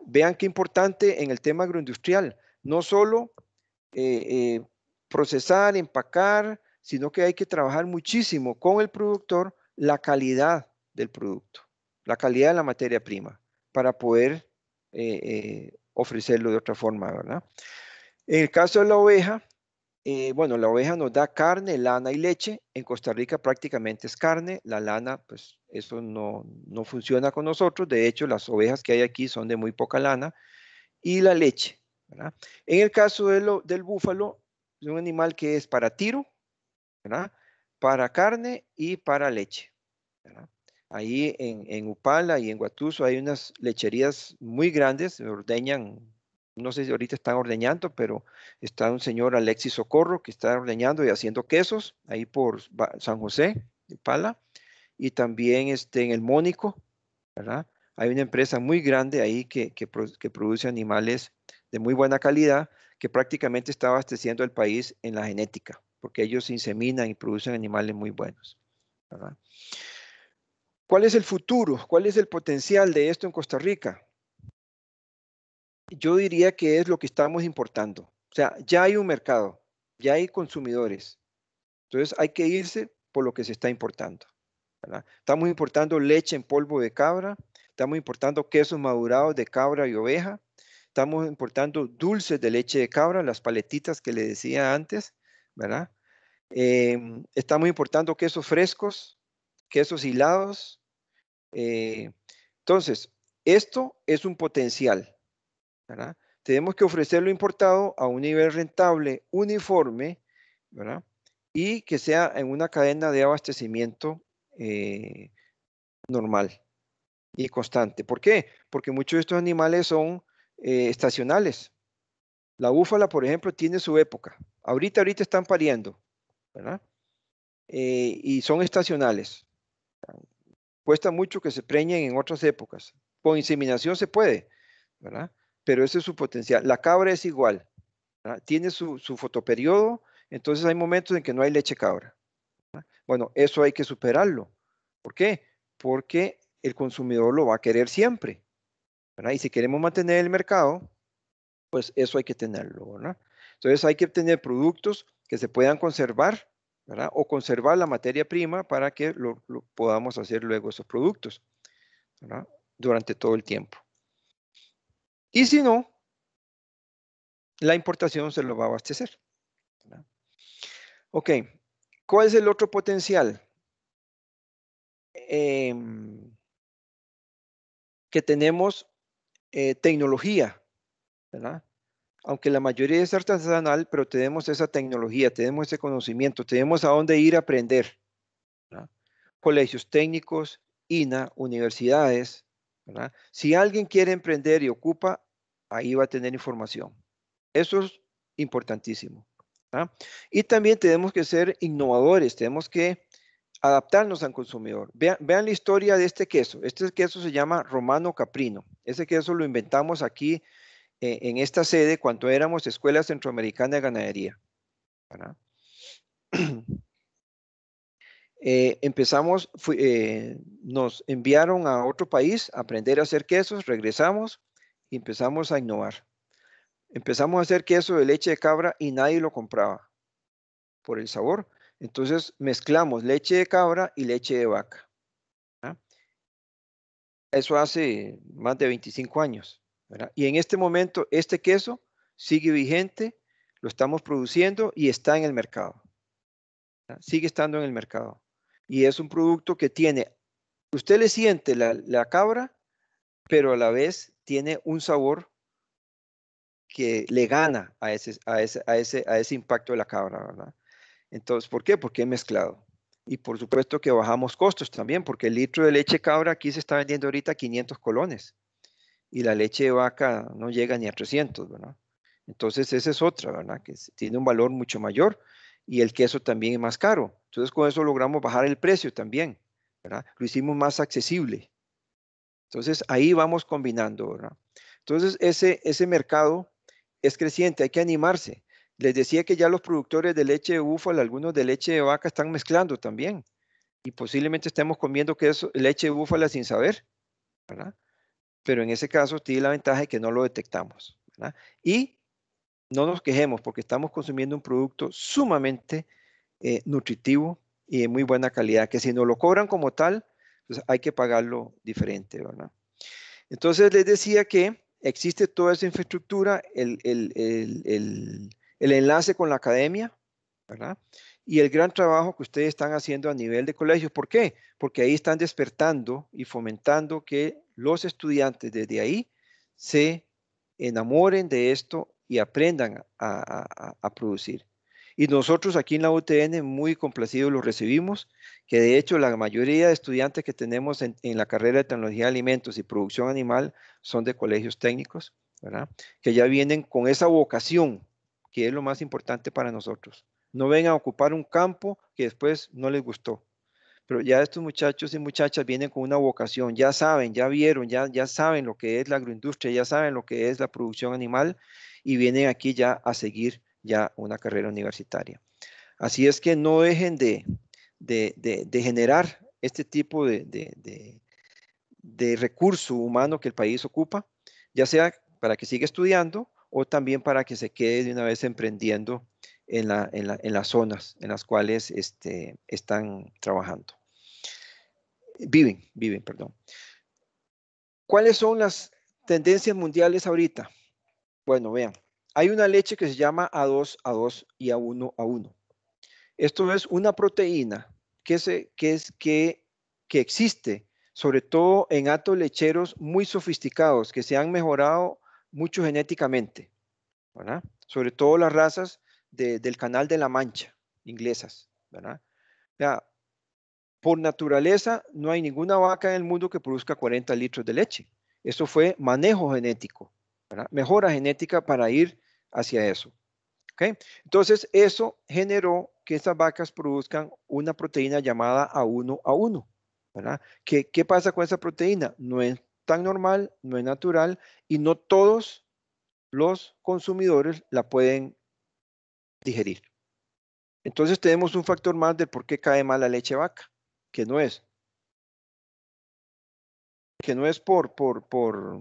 vean qué importante en el tema agroindustrial, no solo eh, eh, procesar, empacar, sino que hay que trabajar muchísimo con el productor la calidad del producto, la calidad de la materia prima, para poder eh, eh, ofrecerlo de otra forma, ¿verdad? En el caso de la oveja, eh, bueno, la oveja nos da carne, lana y leche. En Costa Rica prácticamente es carne. La lana, pues eso no, funciona con nosotros. De hecho, las ovejas que hay aquí son de muy poca lana. Y la leche. ¿verdad? En el caso del búfalo, es un animal que es para tiro, ¿verdad? para carne y para leche. Ahí en, Upala y en Guatuso hay unas lecherías muy grandes, ordeñan, no sé si ahorita están ordeñando, pero está un señor Alexis Socorro que está ordeñando y haciendo quesos ahí por San José, Upala, y también este, en el Mónico, Hay una empresa muy grande ahí que, que produce animales de muy buena calidad que prácticamente está abasteciendo el país en la genética porque ellos inseminan y producen animales muy buenos. ¿Cuál es el futuro? ¿Cuál es el potencial de esto en Costa Rica? Yo diría que es lo que estamos importando. O sea, ya hay un mercado, ya hay consumidores. Entonces hay que irse por lo que se está importando. Estamos importando leche en polvo de cabra, estamos importando quesos madurados de cabra y oveja, estamos importando dulces de leche de cabra, las paletitas que le decía antes, ¿verdad? Eh, está quesos frescos, quesos hilados. Eh, entonces, esto es un potencial, Tenemos que ofrecerlo lo importado a un nivel rentable, uniforme, ¿verdad? Y que sea en una cadena de abastecimiento eh, normal y constante. ¿Por qué? Porque muchos de estos animales son eh, estacionales. La búfala, por ejemplo, tiene su época, Ahorita, ahorita están pariendo, ¿verdad? Eh, y son estacionales. Cuesta mucho que se preñen en otras épocas. Con inseminación se puede, ¿verdad? Pero ese es su potencial. La cabra es igual. ¿verdad? Tiene su, su fotoperiodo, entonces hay momentos en que no hay leche cabra. Bueno, eso hay que superarlo. ¿Por qué? Porque el consumidor lo va a querer siempre. ¿verdad? Y si queremos mantener el mercado, pues eso hay que tenerlo. ¿verdad? Entonces hay que tener productos que se puedan conservar, ¿verdad? O conservar la materia prima para que lo, podamos hacer luego esos productos, ¿verdad? Durante todo el tiempo. Y si no, la importación se lo va a abastecer. Ok, ¿cuál es el otro potencial? Em, que tenemos eh, tecnología, ¿verdad? aunque la mayoría es artesanal, pero tenemos esa tecnología, tenemos ese conocimiento, tenemos a dónde ir a aprender. Colegios técnicos, INA, universidades. Si alguien quiere emprender y ocupa, ahí va a tener información. Eso es importantísimo. Y también tenemos que ser innovadores, tenemos que adaptarnos al consumidor. vean la historia de este queso. Este queso se llama Romano Caprino. Ese queso lo inventamos aquí eh, en esta sede cuando éramos Escuela Centroamericana de Ganadería. Eh, empezamos, eh, nos enviaron a otro país a aprender a hacer quesos, regresamos y empezamos a innovar. Empezamos a hacer queso de leche de cabra y nadie lo compraba por el sabor. Entonces mezclamos leche de cabra y leche de vaca. Eso hace más de 25 años. Y en este momento, este queso sigue vigente, lo estamos produciendo y está en el mercado. Sigue estando en el mercado. Y es un producto que tiene, usted le siente la, cabra, pero a la vez tiene un sabor que le gana a ese, a ese, impacto de la cabra, ¿verdad? Entonces, ¿por qué? Porque es mezclado. Y por supuesto que bajamos costos también, porque el litro de leche cabra aquí se está vendiendo ahorita 500 colones y la leche de vaca no llega ni a 300, ¿verdad? Entonces esa es otra, ¿verdad? Que tiene un valor mucho mayor y el queso también es más caro. Entonces con eso logramos bajar el precio también, ¿verdad? Lo hicimos más accesible. Entonces ahí vamos combinando, ¿verdad? Entonces ese, ese mercado es creciente, hay que animarse. Les decía que ya los productores de leche de búfala, algunos de leche de vaca están mezclando también y posiblemente estemos comiendo queso, leche de búfala sin saber, ¿verdad? pero en ese caso tiene la ventaja de que no lo detectamos. Y no nos quejemos porque estamos consumiendo un producto sumamente eh, nutritivo y de muy buena calidad, que si no lo cobran como tal, pues hay que pagarlo diferente, ¿verdad? Entonces les decía que existe toda esa infraestructura, el, el enlace con la academia, ¿verdad? y el gran trabajo que ustedes están haciendo a nivel de colegios. ¿Por qué? Porque ahí están despertando y fomentando que los estudiantes desde ahí se enamoren de esto y aprendan a, producir. Y nosotros aquí en la UTN muy complacidos lo recibimos, que de hecho la mayoría de estudiantes que tenemos en, la carrera de tecnología de alimentos y producción animal son de colegios técnicos, ¿verdad? que ya vienen con esa vocación, que es lo más importante para nosotros. No vengan a ocupar un campo que después no les gustó. Pero ya estos muchachos y muchachas vienen con una vocación, ya saben, ya vieron, ya, ya saben lo que es la agroindustria, ya saben lo que es la producción animal y vienen aquí ya a seguir ya una carrera universitaria. Así es que no dejen de, de, generar este tipo de, de recurso humano que el país ocupa, ya sea para que siga estudiando o también para que se quede de una vez emprendiendo en, las zonas en las cuales este, están trabajando. Viven, viven, perdón. ¿Cuáles son las tendencias mundiales ahorita? Bueno, vean, hay una leche que se llama A2, A2 y A1, A1. Esto es una proteína que, se, que, es, que, que existe, sobre todo en atos lecheros muy sofisticados, que se han mejorado mucho genéticamente, Sobre todo las razas del Canal de la Mancha, inglesas, ¿verdad? por naturaleza no hay ninguna vaca en el mundo que produzca 40 litros de leche. Eso fue manejo genético, ¿verdad? mejora genética para ir hacia eso. Entonces, eso generó que esas vacas produzcan una proteína llamada A1A1. A1, ¿Qué, ¿Qué pasa con esa proteína? No es tan normal, no es natural y no todos los consumidores la pueden digerir. Entonces tenemos un factor más de por qué cae mal la leche vaca, que no es. Que no es por, por, por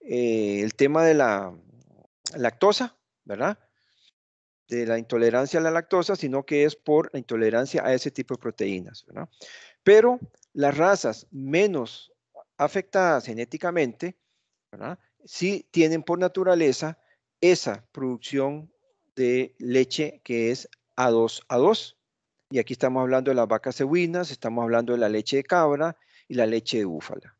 eh, el tema de la lactosa, ¿verdad? De la intolerancia a la lactosa, sino que es por la intolerancia a ese tipo de proteínas, ¿verdad? Pero las razas menos afectadas genéticamente, ¿verdad? Sí tienen por naturaleza esa producción de leche que es A2A2. Y aquí estamos hablando de las vacas cebuinas, estamos hablando de la leche de cabra y la leche de búfala.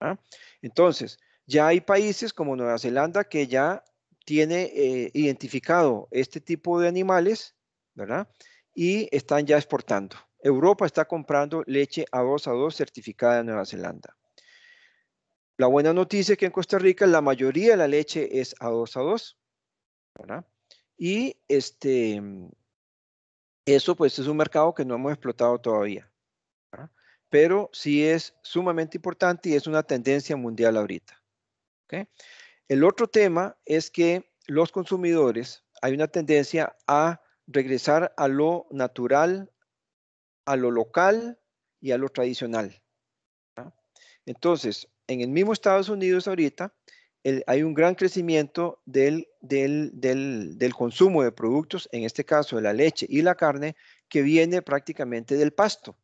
¿ah? Entonces, ya hay países como Nueva Zelanda que ya tiene eh, identificado este tipo de animales, ¿verdad? Y están ya exportando. Europa está comprando leche A2A2 certificada en Nueva Zelanda. La buena noticia es que en Costa Rica la mayoría de la leche es A2A2, ¿verdad? Y este, mm, eso pues es un mercado que no hemos explotado todavía, pero sí es sumamente importante y es una tendencia mundial ahorita. El otro tema es que los consumidores, hay una tendencia a regresar a lo natural, a lo local y a lo tradicional. Entonces, en el mismo Estados Unidos ahorita, hay un gran crecimiento del, del, consumo de productos, en este caso de la leche y la carne, que viene prácticamente del pasto.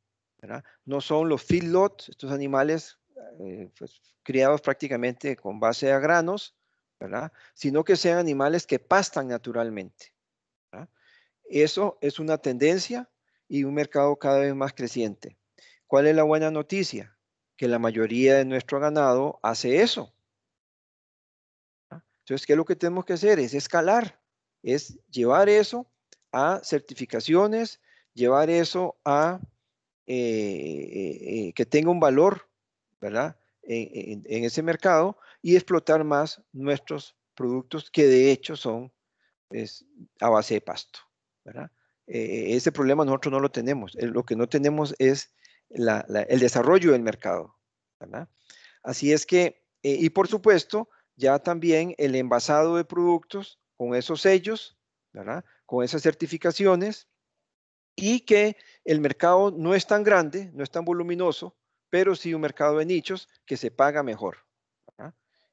No son los feedlots, estos animales eh, pues, criados prácticamente con base a granos, sino que sean animales que pastan naturalmente. Eso es una tendencia y un mercado cada vez más creciente. ¿Cuál es la buena noticia? Que la mayoría de nuestro ganado hace eso entonces, ¿qué es lo que tenemos que hacer? Es escalar, es llevar eso a certificaciones, llevar eso a eh, eh, eh, que tenga un valor, ¿verdad? En, ese mercado y explotar más nuestros productos que de hecho son pues, a base de pasto. ¿verdad? ese problema nosotros no lo tenemos. lo que no tenemos es el desarrollo del mercado. ¿verdad? Así es que, y por supuesto, ya también el envasado de productos con esos sellos, ¿verdad? con esas certificaciones, y que el mercado no es tan grande, no es tan voluminoso, pero sí un mercado de nichos que se paga mejor.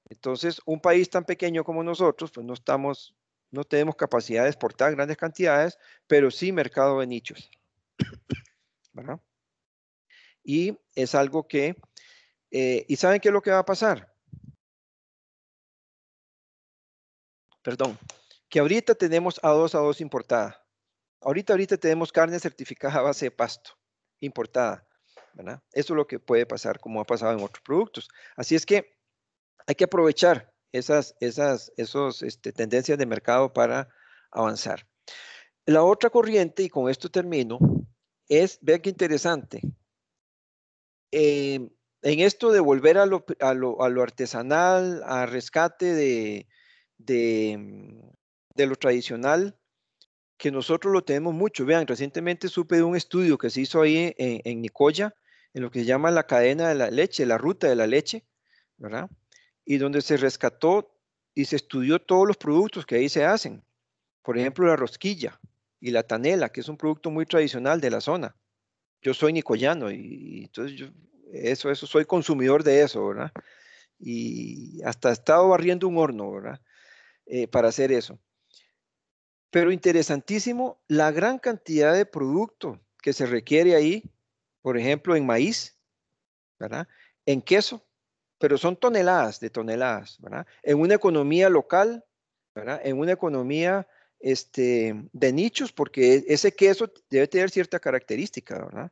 Entonces, un país tan pequeño como nosotros, pues no estamos, no tenemos capacidad de exportar grandes cantidades, pero sí mercado de nichos. ¿verdad? Y es algo que, eh, ¿y saben qué es lo que va a pasar? perdón, que ahorita tenemos A2, A2 importada. Ahorita, ahorita tenemos carne certificada a base de pasto importada. Eso es lo que puede pasar como ha pasado en otros productos. Así es que hay que aprovechar esas, esas esos, este, tendencias de mercado para avanzar. La otra corriente, y con esto termino, es, vean qué interesante, em, en esto de volver a lo, artesanal, a rescate de, Mm, de, lo tradicional, que nosotros lo tenemos mucho. Vean, recientemente supe de un estudio que se hizo ahí en, Nicoya, en lo que se llama la cadena de la leche, la ruta de la leche, ¿verdad? Y donde se rescató y se estudió todos los productos que ahí se hacen. Por ejemplo, la rosquilla y la tanela, que es un producto muy tradicional de la zona. Yo soy nicoyano y, entonces yo eso, eso soy consumidor de eso, ¿verdad? Y hasta he estado barriendo un horno, ¿verdad? Eh, para hacer eso. Pero interesantísimo la gran cantidad de producto que se requiere ahí, por ejemplo, en maíz, ¿verdad? En queso, pero son toneladas de toneladas, ¿verdad? En una economía local, ¿verdad? En una economía este, de nichos, porque e, ese queso debe tener cierta característica, ¿verdad?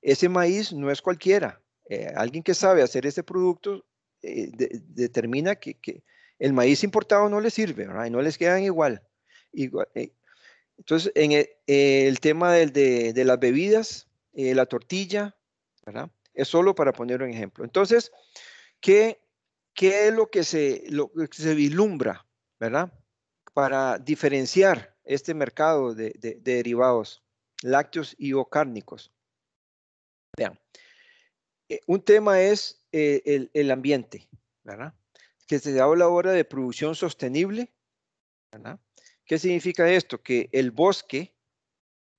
Ese maíz no es cualquiera. Eh, alguien que sabe hacer ese producto eh, determina que, que, el maíz importado no les sirve, ¿verdad? Y no les quedan igual. Eh, entonces, en e, el, tema de, las bebidas, eh, la tortilla, ¿verdad? Es solo para poner un ejemplo. Entonces, ¿qué, es lo que, se, lo vislumbra, ¿verdad? Para diferenciar este mercado de, derivados lácteos y o cárnicos. Vean, eh, un tema es el ambiente, ¿verdad? que se habla ahora de producción sostenible. ¿Qué significa esto? Que el bosque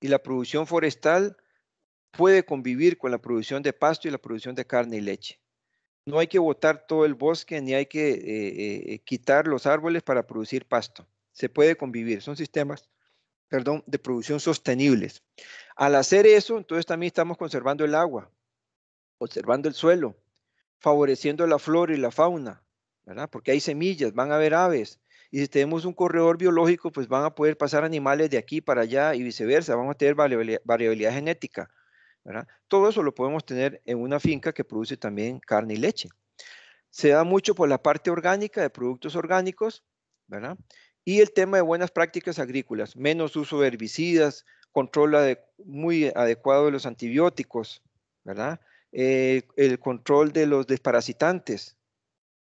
y la producción forestal puede convivir con la producción de pasto y la producción de carne y leche. No hay que botar todo el bosque ni hay que eh, eh, eh, quitar los árboles para producir pasto. Se puede convivir. Son sistemas, perdón, de producción sostenibles. Al hacer eso, entonces también estamos conservando el agua, observando el suelo, favoreciendo la flora y la fauna, porque hay semillas, van a haber aves. Y si tenemos un corredor biológico, pues van a poder pasar animales de aquí para allá y viceversa. Vamos a tener variabilidad, genética. Todo eso lo podemos tener en una finca que produce también carne y leche. Se da mucho por la parte orgánica de productos orgánicos, Y el tema de buenas prácticas agrícolas, menos uso de herbicidas, control muy adecuado de los antibióticos, eh, el control de los desparasitantes.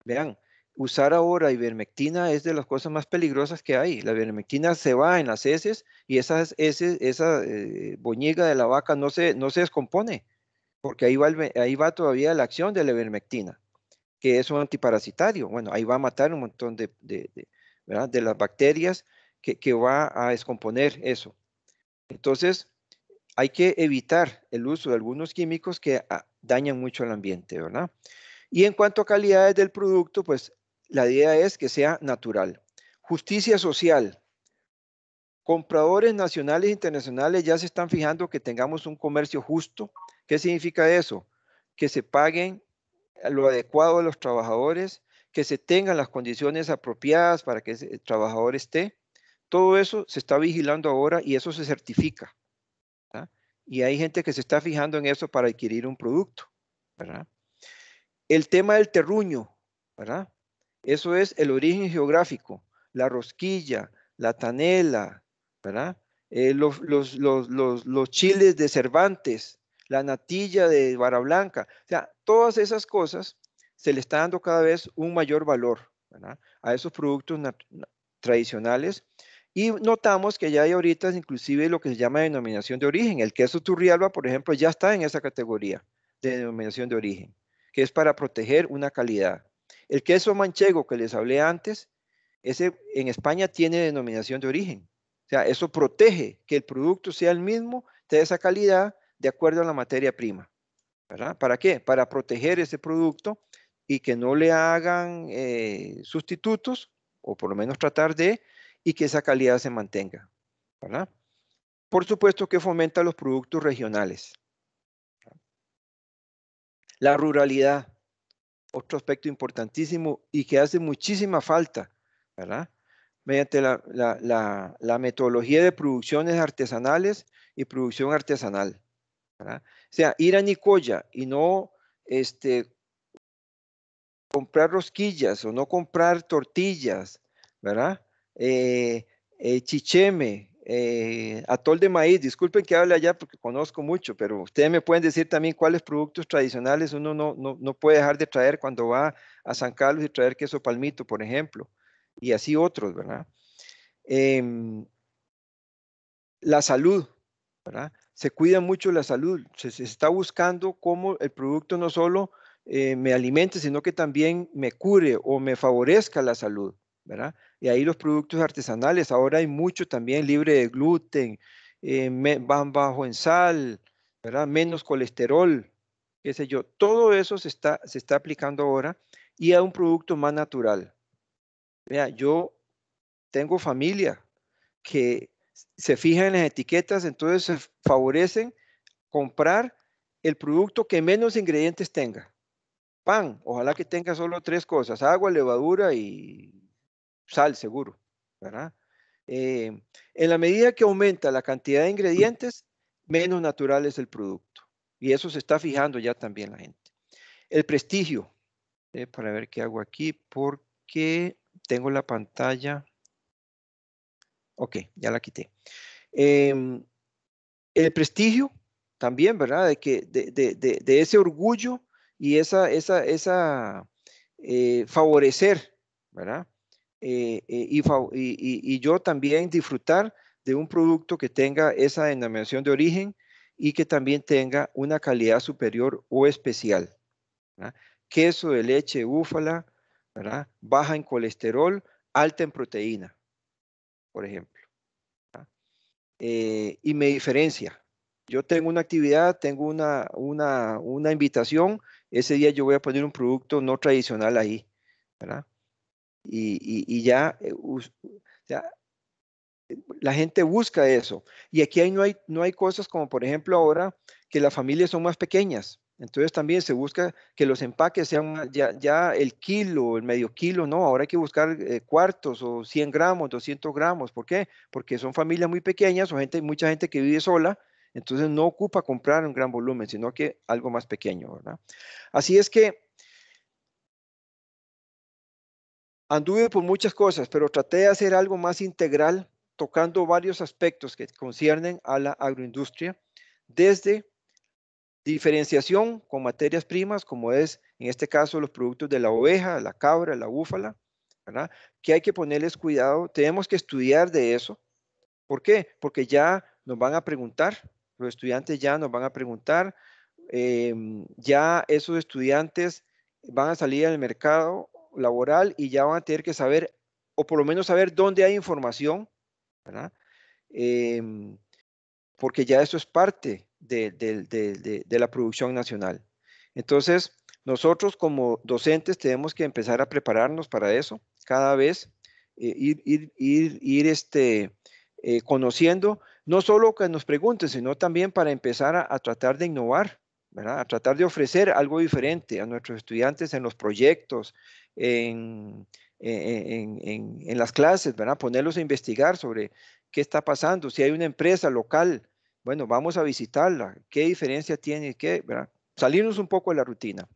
Vean, usar ahora ivermectina es de las cosas más peligrosas que hay. La ivermectina se va en las heces y esas heces, esa eh, boñiga de la vaca no se, no se descompone, porque ahí va, ahí va todavía la acción de la ivermectina, que es un antiparasitario. Bueno, ahí va a matar un montón de, de, ¿verdad? de las bacterias que, que va a descomponer eso. Entonces, hay que evitar el uso de algunos químicos que ah, dañan mucho el ambiente, ¿verdad? Y en cuanto a calidades del producto, pues la idea es que sea natural. Justicia social. Compradores nacionales e internacionales ya se están fijando que tengamos un comercio justo. ¿Qué significa eso? Que se paguen lo adecuado a los trabajadores, que se tengan las condiciones apropiadas para que el trabajador esté. Todo eso se está vigilando ahora y eso se certifica. Y hay gente que se está fijando en eso para adquirir un producto. El tema del terruño, ¿verdad? Eso es el origen geográfico, la rosquilla, la tanela, eh, los, chiles de Cervantes, la natilla de Barablanca. O sea, todas esas cosas se le está dando cada vez un mayor valor a esos productos tradicionales. Y notamos que ya hay ahorita inclusive lo que se llama denominación de origen. El queso Turrialba, por ejemplo, ya está en esa categoría de denominación de origen, que es para proteger una calidad. El queso manchego que les hablé antes, ese en España tiene denominación de origen. O sea, eso protege que el producto sea el mismo de esa calidad de acuerdo a la materia prima. ¿Para qué? Para proteger ese producto y que no le hagan eh, sustitutos, o por lo menos tratar de, y que esa calidad se mantenga. Por supuesto que fomenta los productos regionales. La ruralidad otro aspecto importantísimo y que hace muchísima falta, ¿verdad? Mediante la, metodología de producciones artesanales y producción artesanal. ¿verdad? O sea, ir a Nicoya y no este, comprar rosquillas o no comprar tortillas, ¿verdad? Eh, eh, chicheme, eh, atol de maíz, disculpen que hable allá porque conozco mucho, pero ustedes me pueden decir también cuáles productos tradicionales uno no, puede dejar de traer cuando va a San Carlos y traer queso palmito, por ejemplo, y así otros, ¿verdad? Em, la salud, ¿verdad? Se cuida mucho la salud, se, está buscando cómo el producto no solo eh, me alimente, sino que también me cure o me favorezca la salud. Y ahí los productos artesanales, ahora hay mucho también libre de gluten, eh, van bajo en sal, Menos colesterol, qué sé yo. Todo eso se está, se está aplicando ahora y a un producto más natural. Vea, yo tengo familia que se fija en las etiquetas, entonces favorecen comprar el producto que menos ingredientes tenga. Pan, ojalá que tenga solo tres cosas, agua, levadura y sal seguro, ¿verdad? Eh, en la medida que aumenta la cantidad de ingredientes, menos natural es el producto. Y eso se está fijando ya también la gente. El prestigio, eh, para ver qué hago aquí, porque tengo la pantalla. Ok, ya la quité. Em, el prestigio también, ¿verdad? De, que, de, ese orgullo y esa, esa, esa eh, favorecer, ¿verdad? Eh, eh, y, y, yo también disfrutar de un producto que tenga esa denominación de origen y que también tenga una calidad superior o especial. Queso de leche búfala, baja en colesterol, alta en proteína, por ejemplo. Eh, y me diferencia. Yo tengo una actividad, tengo una, una, una invitación, ese día yo voy a poner un producto no tradicional ahí. ¿verdad? Y, ya, eh, eh, la gente busca eso. Y aquí no, hay, no hay cosas como, por ejemplo, ahora que las familias son más pequeñas. Entonces también se busca que los empaques sean ya, el kilo, el medio kilo, no, ahora hay que buscar eh, cuartos o 100 gramos, 200 gramos. ¿Por qué? Porque son familias muy pequeñas o gente, mucha gente que vive sola, entonces no ocupa comprar un gran volumen, sino que algo más pequeño, ¿verdad? Así es que Anduve por muchas cosas, pero traté de hacer algo más integral, tocando varios aspectos que conciernen a la agroindustria, desde diferenciación con materias primas, como es en este caso los productos de la oveja, la cabra, la búfala, ¿verdad? que hay que ponerles cuidado, tenemos que estudiar de eso. ¿Por qué? Porque ya nos van a preguntar, los estudiantes ya nos van a preguntar, em, ya esos estudiantes van a salir al mercado laboral y ya van a tener que saber, o por lo menos saber dónde hay información, ¿verdad? Em, porque ya eso es parte de, la producción nacional. Entonces, nosotros como docentes tenemos que empezar a prepararnos para eso, cada vez eh, ir, este, eh, conociendo, no solo que nos pregunten, sino también para empezar a, a tratar de innovar, ¿verdad? a tratar de ofrecer algo diferente a nuestros estudiantes en los proyectos, en, las clases, ¿verdad? Ponerlos a investigar sobre qué está pasando, si hay una empresa local, bueno, vamos a visitarla, qué diferencia tiene, ¿verdad? Salirnos un poco de la rutina.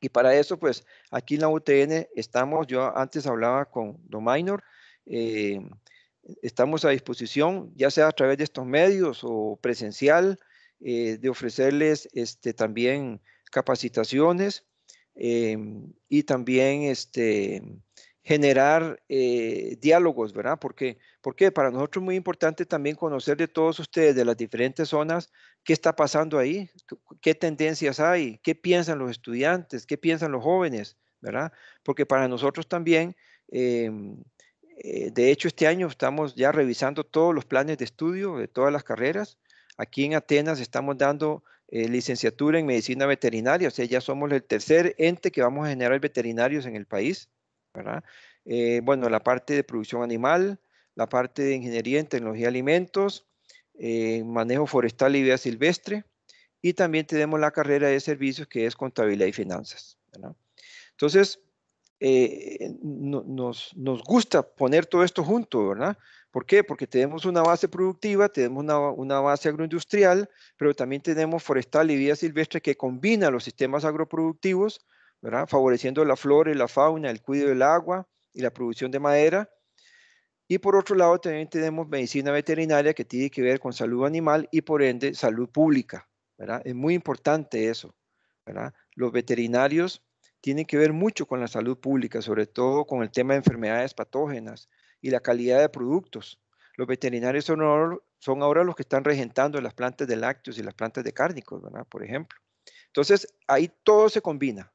Y para eso, pues, aquí en la UTN estamos, yo antes hablaba con Dominor, eh, estamos a disposición, ya sea a través de estos medios o presencial, eh, de ofrecerles este, también capacitaciones Em, y también este, generar eh, diálogos, ¿verdad? Porque, porque para nosotros es muy importante también conocer de todos ustedes, de las diferentes zonas, qué está pasando ahí, qué tendencias hay, qué piensan los estudiantes, qué piensan los jóvenes, ¿verdad? Porque para nosotros también... Em, eh, de hecho, este año estamos ya revisando todos los planes de estudio de todas las carreras. Aquí en Atenas estamos dando eh, licenciatura en medicina veterinaria, o sea, ya somos el tercer ente que vamos a generar veterinarios en el país, ¿verdad? Eh, bueno, la parte de producción animal, la parte de ingeniería en tecnología alimentos, eh, manejo forestal y vida silvestre, y también tenemos la carrera de servicios que es contabilidad y finanzas. ¿verdad? Entonces, nos, nos gusta poner todo esto junto, ¿verdad? ¿Por qué? Porque tenemos una base productiva, tenemos una, base agroindustrial, pero también tenemos forestal y vida silvestre que combina los sistemas agroproductivos, favoreciendo la flora y la fauna, el cuidado del agua y la producción de madera. Y por otro lado, también tenemos medicina veterinaria que tiene que ver con salud animal y por ende salud pública. Es muy importante eso. Los veterinarios tienen que ver mucho con la salud pública, sobre todo con el tema de enfermedades patógenas, y la calidad de productos. Los veterinarios son ahora, los que están regentando las plantas de lácteos y las plantas de cárnicos, ¿verdad? Por ejemplo. Entonces, ahí todo se combina.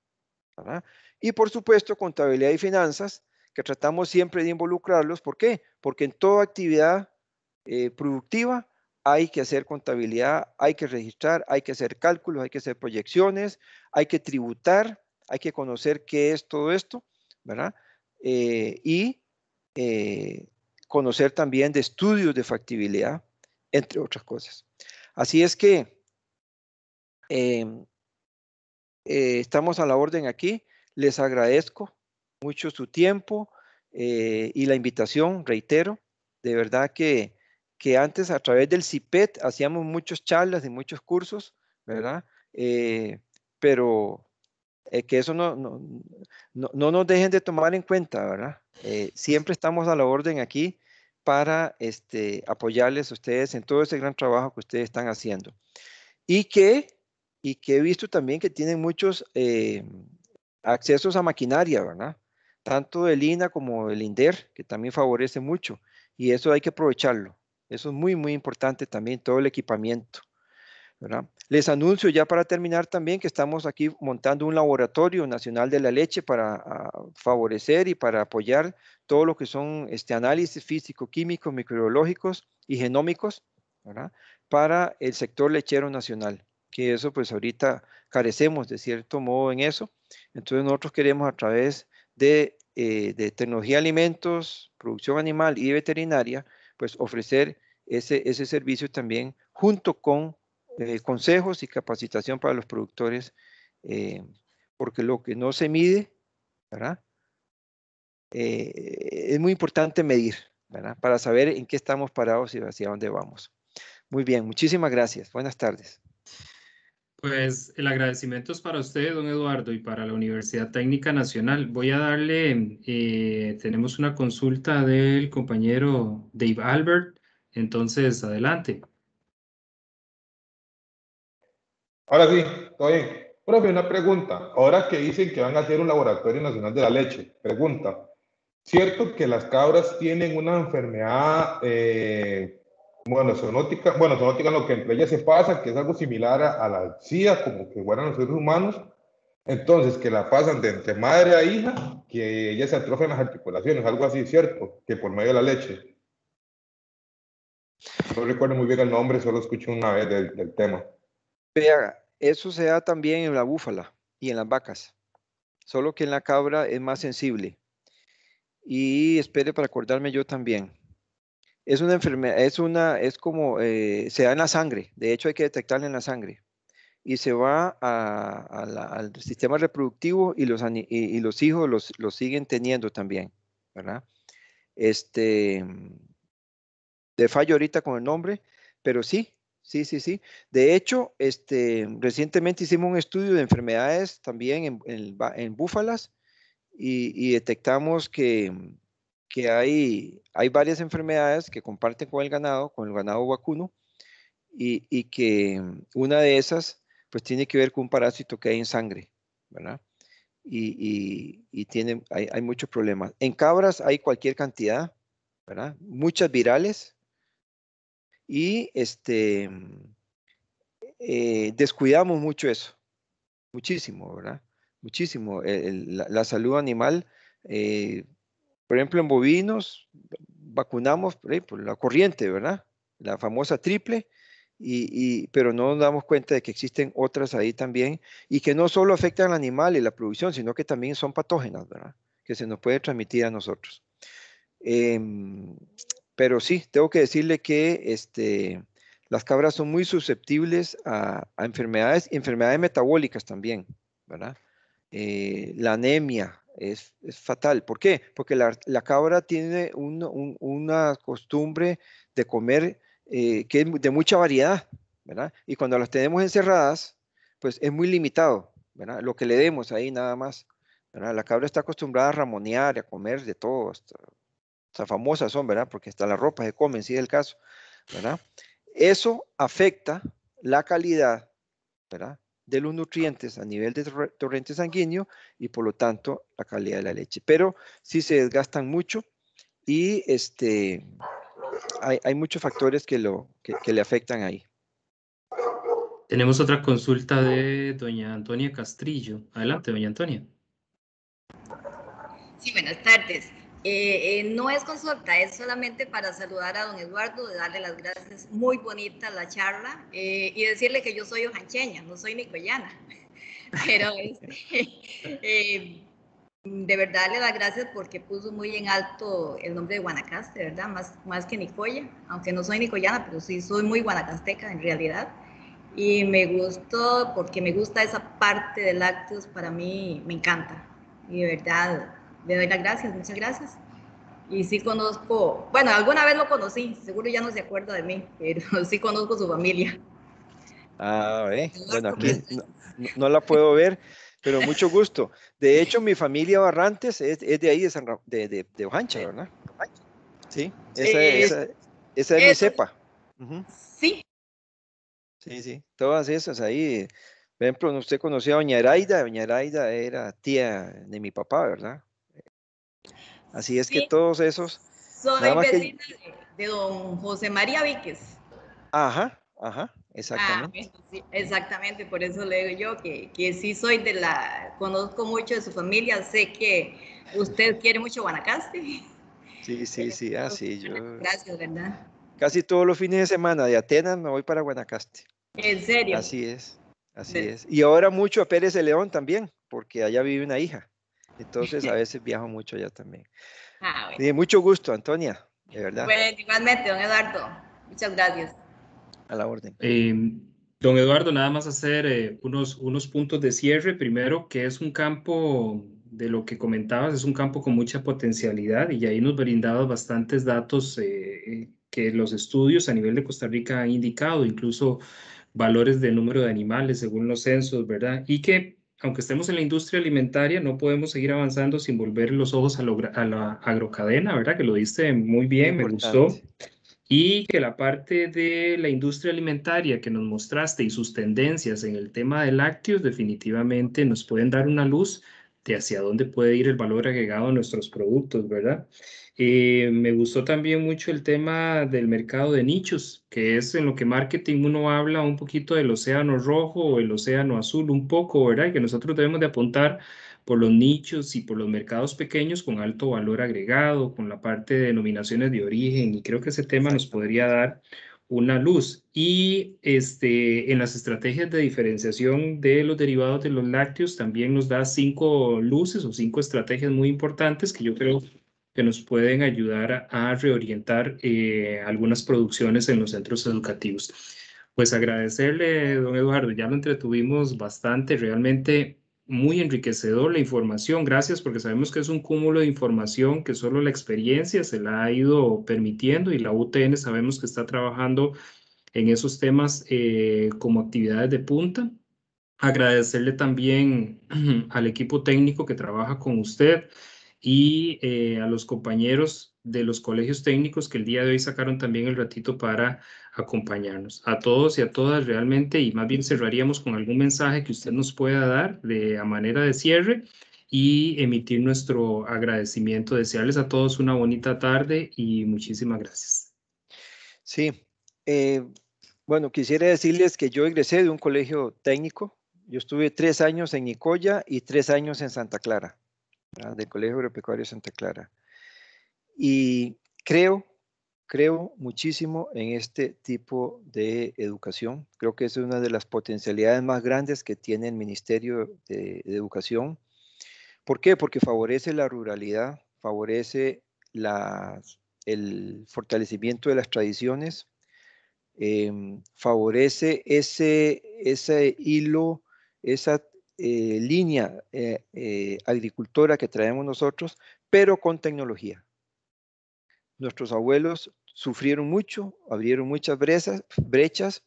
¿verdad? Y por supuesto, contabilidad y finanzas, que tratamos siempre de involucrarlos. ¿Por qué? Porque en toda actividad eh, productiva hay que hacer contabilidad, hay que registrar, hay que hacer cálculos, hay que hacer proyecciones, hay que tributar, hay que conocer qué es todo esto, ¿verdad? Eh, y eh, conocer también de estudios de factibilidad, entre otras cosas. Así es que em, eh, estamos a la orden aquí. Les agradezco mucho su tiempo eh, y la invitación, reitero. De verdad que, que antes a través del CIPET hacíamos muchas charlas y muchos cursos, ¿verdad? pero eh, que eso no, no, nos dejen de tomar en cuenta, ¿verdad? Eh, siempre estamos a la orden aquí para este, apoyarles a ustedes en todo ese gran trabajo que ustedes están haciendo. Y que, y que he visto también que tienen muchos eh, accesos a maquinaria, ¿verdad? Tanto el INA como el INDER, que también favorece mucho. Y eso hay que aprovecharlo. Eso es muy, muy importante también, todo el equipamiento. Les anuncio ya para terminar también que estamos aquí montando un laboratorio nacional de la leche para ah, favorecer y para apoyar todo lo que son este, análisis físico-químicos, microbiológicos y genómicos para el sector lechero nacional, que eso pues ahorita carecemos de cierto modo en eso. Entonces nosotros queremos a través de, eh, tecnología alimentos, producción animal y veterinaria, pues ofrecer ese, ese servicio también junto con eh, consejos y capacitación para los productores, eh, porque lo que no se mide, eh, es muy importante medir, ¿verdad? Para saber en qué estamos parados y hacia dónde vamos. Muy bien, muchísimas gracias. Buenas tardes. Pues el agradecimiento es para usted, don Eduardo, y para la Universidad Técnica Nacional. Voy a darle, tenemos una consulta del compañero Dave Albert, entonces adelante. Ahora sí, todo bien. Profe, una pregunta. Ahora que dicen que van a hacer un laboratorio nacional de la leche, pregunta. ¿Cierto que las cabras tienen una enfermedad, eh, bueno, zoonótica? Bueno, zoonótica lo que entre ellas se pasa, que es algo similar a, la CIA, como que fueran los seres humanos. Entonces, que la pasan de entre madre a hija, que ellas se atrofian las articulaciones, algo así, ¿cierto? Que por medio de la leche. No recuerdo muy bien el nombre, solo escuché una vez del, del tema. Vea, eso se da también en la búfala y en las vacas, solo que en la cabra es más sensible. Y espere para acordarme yo también. Es una enfermedad, es una, es como, eh, se da en la sangre, de hecho hay que detectarla en la sangre. Y se va al sistema reproductivo y los, hijos los, siguen teniendo también, ¿verdad? Este, de mm, fallo ahorita con el nombre, pero sí, Sí, sí, sí. De hecho, este, recientemente hicimos un estudio de enfermedades también en, búfalas y, detectamos que, hay, varias enfermedades que comparten con el ganado, con el ganado vacuno, y, que una de esas pues tiene que ver con un parásito que hay en sangre, ¿verdad? Y, hay, hay muchos problemas. En cabras hay cualquier cantidad, ¿verdad? Muchas virales, y este, mm, eh, descuidamos mucho eso, muchísimo, ¿verdad? Muchísimo. la, salud animal, eh, por ejemplo, en bovinos, vacunamos por, la corriente, ¿verdad? La famosa triple, y, pero no nos damos cuenta de que existen otras ahí también y que no solo afectan al animal y la producción, sino que también son patógenas, ¿verdad? Que se nos puede transmitir a nosotros. Em, pero sí, tengo que decirle que este, las cabras son muy susceptibles a, enfermedades, enfermedades metabólicas también, ¿verdad? Eh, la anemia es, fatal. ¿Por qué? Porque la, cabra tiene una costumbre de comer eh, que es de mucha variedad, ¿verdad? Y cuando las tenemos encerradas, pues es muy limitado, ¿verdad? Lo que le demos ahí nada más. La cabra está acostumbrada a ramonear, a comer de todo, hasta sea, famosas son, ¿verdad? Porque hasta las ropas, se comen, si es el caso, ¿verdad? Eso afecta la calidad, ¿verdad? de los nutrientes a nivel de torrente sanguíneo y por lo tanto la calidad de la leche. Pero sí se desgastan mucho y este, hay, muchos factores que, lo, que, le afectan ahí. Tenemos otra consulta de doña Antonia Castrillo. Adelante, doña Antonia. Sí, buenas tardes. Eh, eh, no es consulta, es solamente para saludar a don Eduardo, darle las gracias, muy bonita la charla, eh, y decirle que yo soy ojancheña, no soy nicoyana, pero este, de verdad le da gracias porque puso muy en alto el nombre de Guanacaste, ¿verdad? Más, más que Nicoya, aunque no soy nicoyana, pero sí soy muy guanacasteca en realidad, y me gustó porque me gusta esa parte de lácteos, para mí me encanta, y de verdad le doy las gracias, muchas gracias. Y sí conozco, bueno, alguna vez lo conocí, seguro ya no se acuerda de mí, pero sí conozco su familia. Ah, bueno, aquí no, la puedo ver, pero mucho gusto. De hecho, mi familia Barrantes es, de ahí, de, San de, de, Ojancha, ¿verdad? Sí, esa, es mi cepa. Sí. Sí, sí, todas esas ahí. Por ejemplo, usted conocía a Doña Eraida, Doña Eraida era tía de mi papá, ¿verdad? Así es que todos esos... soy de don José María Víquez. Ajá, ajá, exactamente. Ah, exactamente, por eso le digo yo que, que sí soy de la, conozco mucho de su familia, sé que usted quiere mucho Guanacaste. Sí, sí, sí, así ah, yo... Gracias, ¿verdad? Casi todos los fines de semana de Atenas me voy para Guanacaste. ¿En serio? Así es, así es. Y ahora mucho a Pérez de León también, porque allá vive una hija. Entonces, a veces viajo mucho allá también. De ah, mucho gusto, Antonia, de verdad. Bueno, igualmente, don Eduardo. Muchas gracias. A la orden. Em, don Eduardo, nada más hacer eh, unos, unos puntos de cierre. Primero, que es un campo de lo que comentabas, es un campo con mucha potencialidad y ahí nos brindabas bastantes datos eh, eh, que los estudios a nivel de Costa Rica han indicado, incluso valores del número de animales según los censos, ¿verdad? Y que aunque estemos en la industria alimentaria, no podemos seguir avanzando sin volver los ojos a, a la agrocadena, ¿verdad? Que lo diste muy bien, me gustó. Y que la parte de la industria alimentaria que nos mostraste y sus tendencias en el tema de lácteos definitivamente nos pueden dar una luz de hacia dónde puede ir el valor agregado a nuestros productos, ¿verdad? Eh, me gustó también mucho el tema del mercado de nichos, que es en lo que marketing uno habla un poquito del océano rojo o el océano azul, un poco, ¿verdad? Y que nosotros debemos de apuntar por los nichos y por los mercados pequeños con alto valor agregado, con la parte de denominaciones de origen, y creo que ese tema nos podría dar una luz. Y este, en las estrategias de diferenciación de los derivados de los lácteos también nos da cinco luces o cinco estrategias muy importantes que yo creo que nos pueden ayudar a, reorientar eh, algunas producciones en los centros educativos. Pues agradecerle, don Eduardo, ya lo entretuvimos bastante, realmente muy enriquecedor la información, gracias porque sabemos que es un cúmulo de información que solo la experiencia se la ha ido permitiendo y la UTN sabemos que está trabajando en esos temas eh, como actividades de punta. Agradecerle también al equipo técnico que trabaja con usted, y eh, a los compañeros de los colegios técnicos que el día de hoy sacaron también el ratito para acompañarnos. A todos y a todas realmente, y más bien cerraríamos con algún mensaje que usted nos pueda dar de, a manera de cierre y emitir nuestro agradecimiento. Desearles a todos una bonita tarde y muchísimas gracias. Sí, eh, bueno, quisiera decirles que yo egresé de un colegio técnico. Yo estuve tres años en Nicoya y tres años en Santa Clara del Colegio Agropecuario Santa Clara. Y creo, creo muchísimo en este tipo de educación. Creo que es una de las potencialidades más grandes que tiene el Ministerio de, Educación. ¿Por qué? Porque favorece la ruralidad, favorece el fortalecimiento de las tradiciones, em, favorece ese, ese hilo, esa, eh, línea eh, eh, agricultora que traemos nosotros, pero con tecnología. Nuestros abuelos sufrieron mucho, abrieron muchas brechas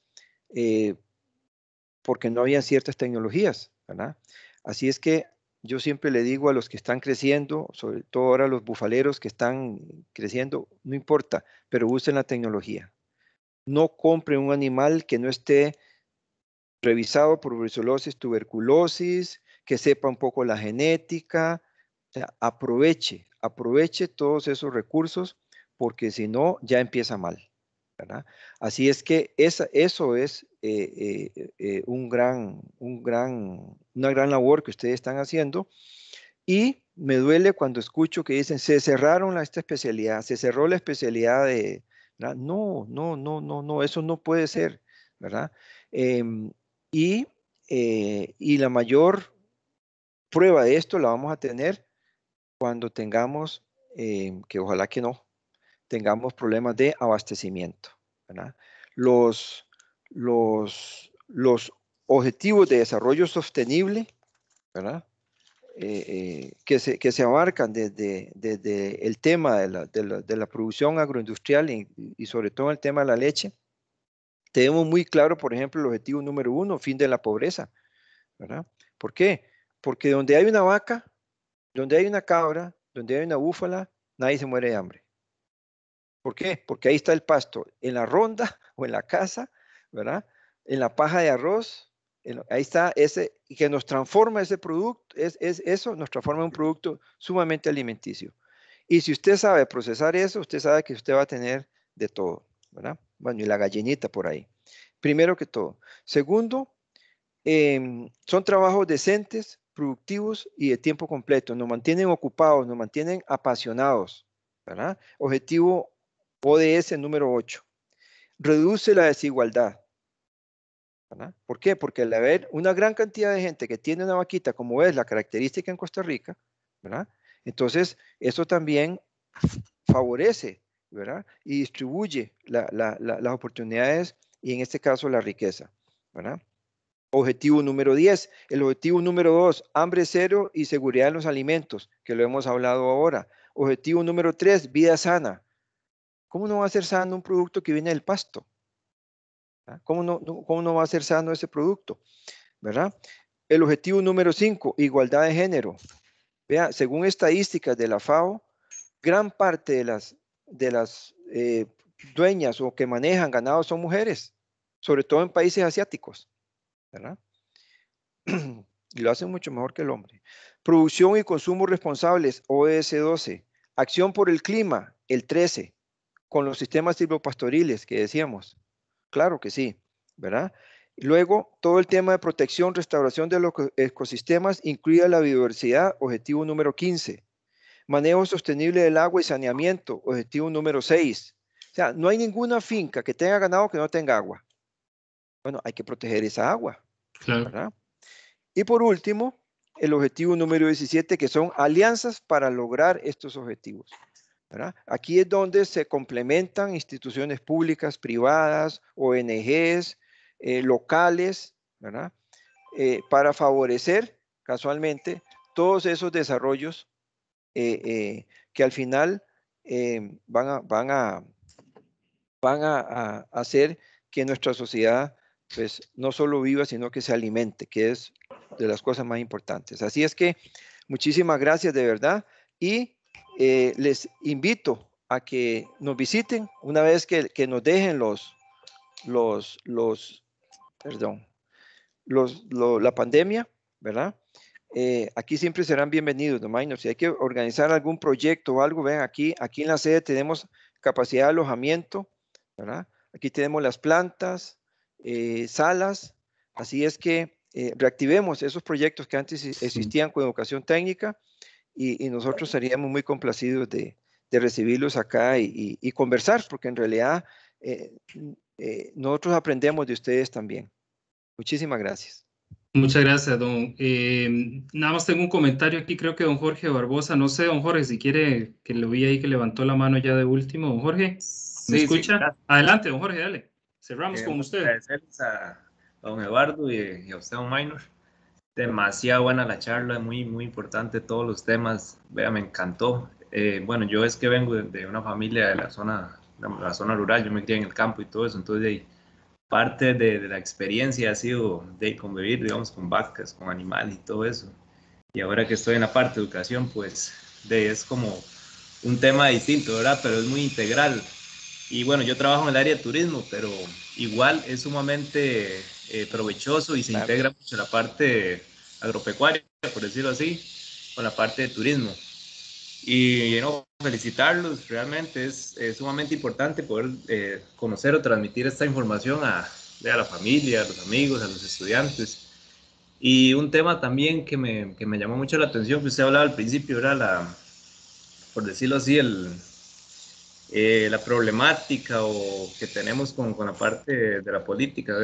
porque no había ciertas tecnologías. ¿verdad? Así es que yo siempre le digo a los que están creciendo, sobre todo ahora los bufaleros que están creciendo, no importa, pero usen la tecnología. No compren un animal que no esté revisado por brucelosis, tuberculosis, que sepa un poco la genética. aproveche, aproveche todos esos recursos porque si no, ya empieza mal. ¿verdad? Así es que esa, eso es eh, eh, eh, un gran, un gran, una gran labor que ustedes están haciendo. Y me duele cuando escucho que dicen, se cerraron la, esta especialidad, se cerró la especialidad de... No, no, no, no, no, eso no puede ser, ¿verdad? Em, y, eh, y la mayor prueba de esto la vamos a tener cuando tengamos, eh, que ojalá que no, tengamos problemas de abastecimiento. Los, los, los objetivos de desarrollo sostenible, ¿verdad? Eh, que, se, que, se, abarcan desde, desde el tema de la, de la, producción agroindustrial y, sobre todo el tema de la leche, tenemos muy claro, por ejemplo, el objetivo número uno, fin de la pobreza. ¿verdad? ¿Por qué? Porque donde hay una vaca, donde hay una cabra, donde hay una búfala, nadie se muere de hambre. ¿Por qué? Porque ahí está el pasto, en la ronda o en la casa, ¿verdad? En la paja de arroz, ahí está ese, y que nos transforma ese producto, es, eso nos transforma en un producto sumamente alimenticio. Y si usted sabe procesar eso, usted sabe que usted va a tener de todo, ¿verdad? bueno, y la gallinita por ahí. Primero que todo. Segundo, em, son trabajos decentes, productivos y de tiempo completo. Nos mantienen ocupados, nos mantienen apasionados. Objetivo ODS número 8. Reduce la desigualdad. ¿Por qué? Porque al haber una gran cantidad de gente que tiene una vaquita, como es la característica en Costa Rica, entonces eso también favorece ¿verdad? Y distribuye las oportunidades y en este caso la riqueza, ¿verdad? Objetivo número 10. El objetivo número 2, hambre cero y seguridad en los alimentos, que lo hemos hablado ahora. Objetivo número 3, vida sana. ¿Cómo no va a ser sano un producto que viene del pasto? ¿Ah? ¿Cómo no, ¿Cómo no va a ser sano ese producto? ¿Verdad? El objetivo número 5, igualdad de género. Vea, según estadísticas de la FAO, gran parte de las de las eh, dueñas o que manejan ganado son mujeres, sobre todo en países asiáticos, ¿verdad? Y lo hacen mucho mejor que el hombre. Producción y consumo responsables, oes 12. Acción por el clima, el 13. Con los sistemas silvopastoriles que decíamos. Claro que sí, ¿verdad? Luego, todo el tema de protección, restauración de los ecosistemas, incluida la biodiversidad, objetivo número 15 manejo sostenible del agua y saneamiento, objetivo número 6. O sea, no hay ninguna finca que tenga ganado que no tenga agua. Bueno, hay que proteger esa agua. Y por último, el objetivo número 17, que son alianzas para lograr estos objetivos. Aquí es donde se complementan instituciones públicas, privadas, ONGs, eh, locales, eh, para favorecer casualmente todos esos desarrollos eh, eh, que al final eh, van a, van a, van a, hacer que nuestra sociedad pues no solo viva, sino que se alimente, que es de las cosas más importantes. Así es que muchísimas gracias de verdad y les invito a que nos visiten una vez que, nos dejen los, los, los, perdón, los, la pandemia, ¿verdad? Eh, aquí siempre serán bienvenidos, no minor. Si hay que organizar algún proyecto o algo, ven aquí, aquí en la sede tenemos capacidad de alojamiento, ¿verdad? Aquí tenemos las plantas, eh, salas, así es que eh, reactivemos esos proyectos que antes e, existían con educación técnica y, nosotros seríamos muy complacidos de, recibirlos acá y, conversar, porque en realidad nosotros aprendemos de ustedes también. Muchísimas gracias. Muchas gracias, don. Eh, nada más tengo un comentario aquí, creo que don Jorge Barbosa, no sé, don Jorge, si quiere, que lo vi ahí que levantó la mano ya de último, don Jorge. ¿Me escucha? Adelante, don Jorge, dale. Cerramos eh, con usted. Agradecerles a don Eduardo y, a usted, don Minor. Demasiado buena la charla, muy, muy importante todos los temas. Vea, me encantó. Eh, bueno, yo es que vengo de, una familia de la zona, la, zona rural, yo me quedé en el campo y todo eso, entonces de ahí parte de, la experiencia ha sido de convivir, digamos, con vacas, con animales y todo eso. Y ahora que estoy en la parte de educación, pues de, es como un tema distinto, ¿verdad? Pero es muy integral. Y bueno, yo trabajo en el área de turismo, pero igual es sumamente eh, provechoso y se integra mucho la parte agropecuaria, por decirlo así, con la parte de turismo. Y no, felicitarlos, realmente es, sumamente importante poder eh, conocer o transmitir esta información a, a, la familia, a los amigos, a los estudiantes. Y un tema también que me, que me llamó mucho la atención, que pues, usted hablaba al principio, era la, por decirlo así, el, eh, la problemática o que tenemos con, con la parte de la política.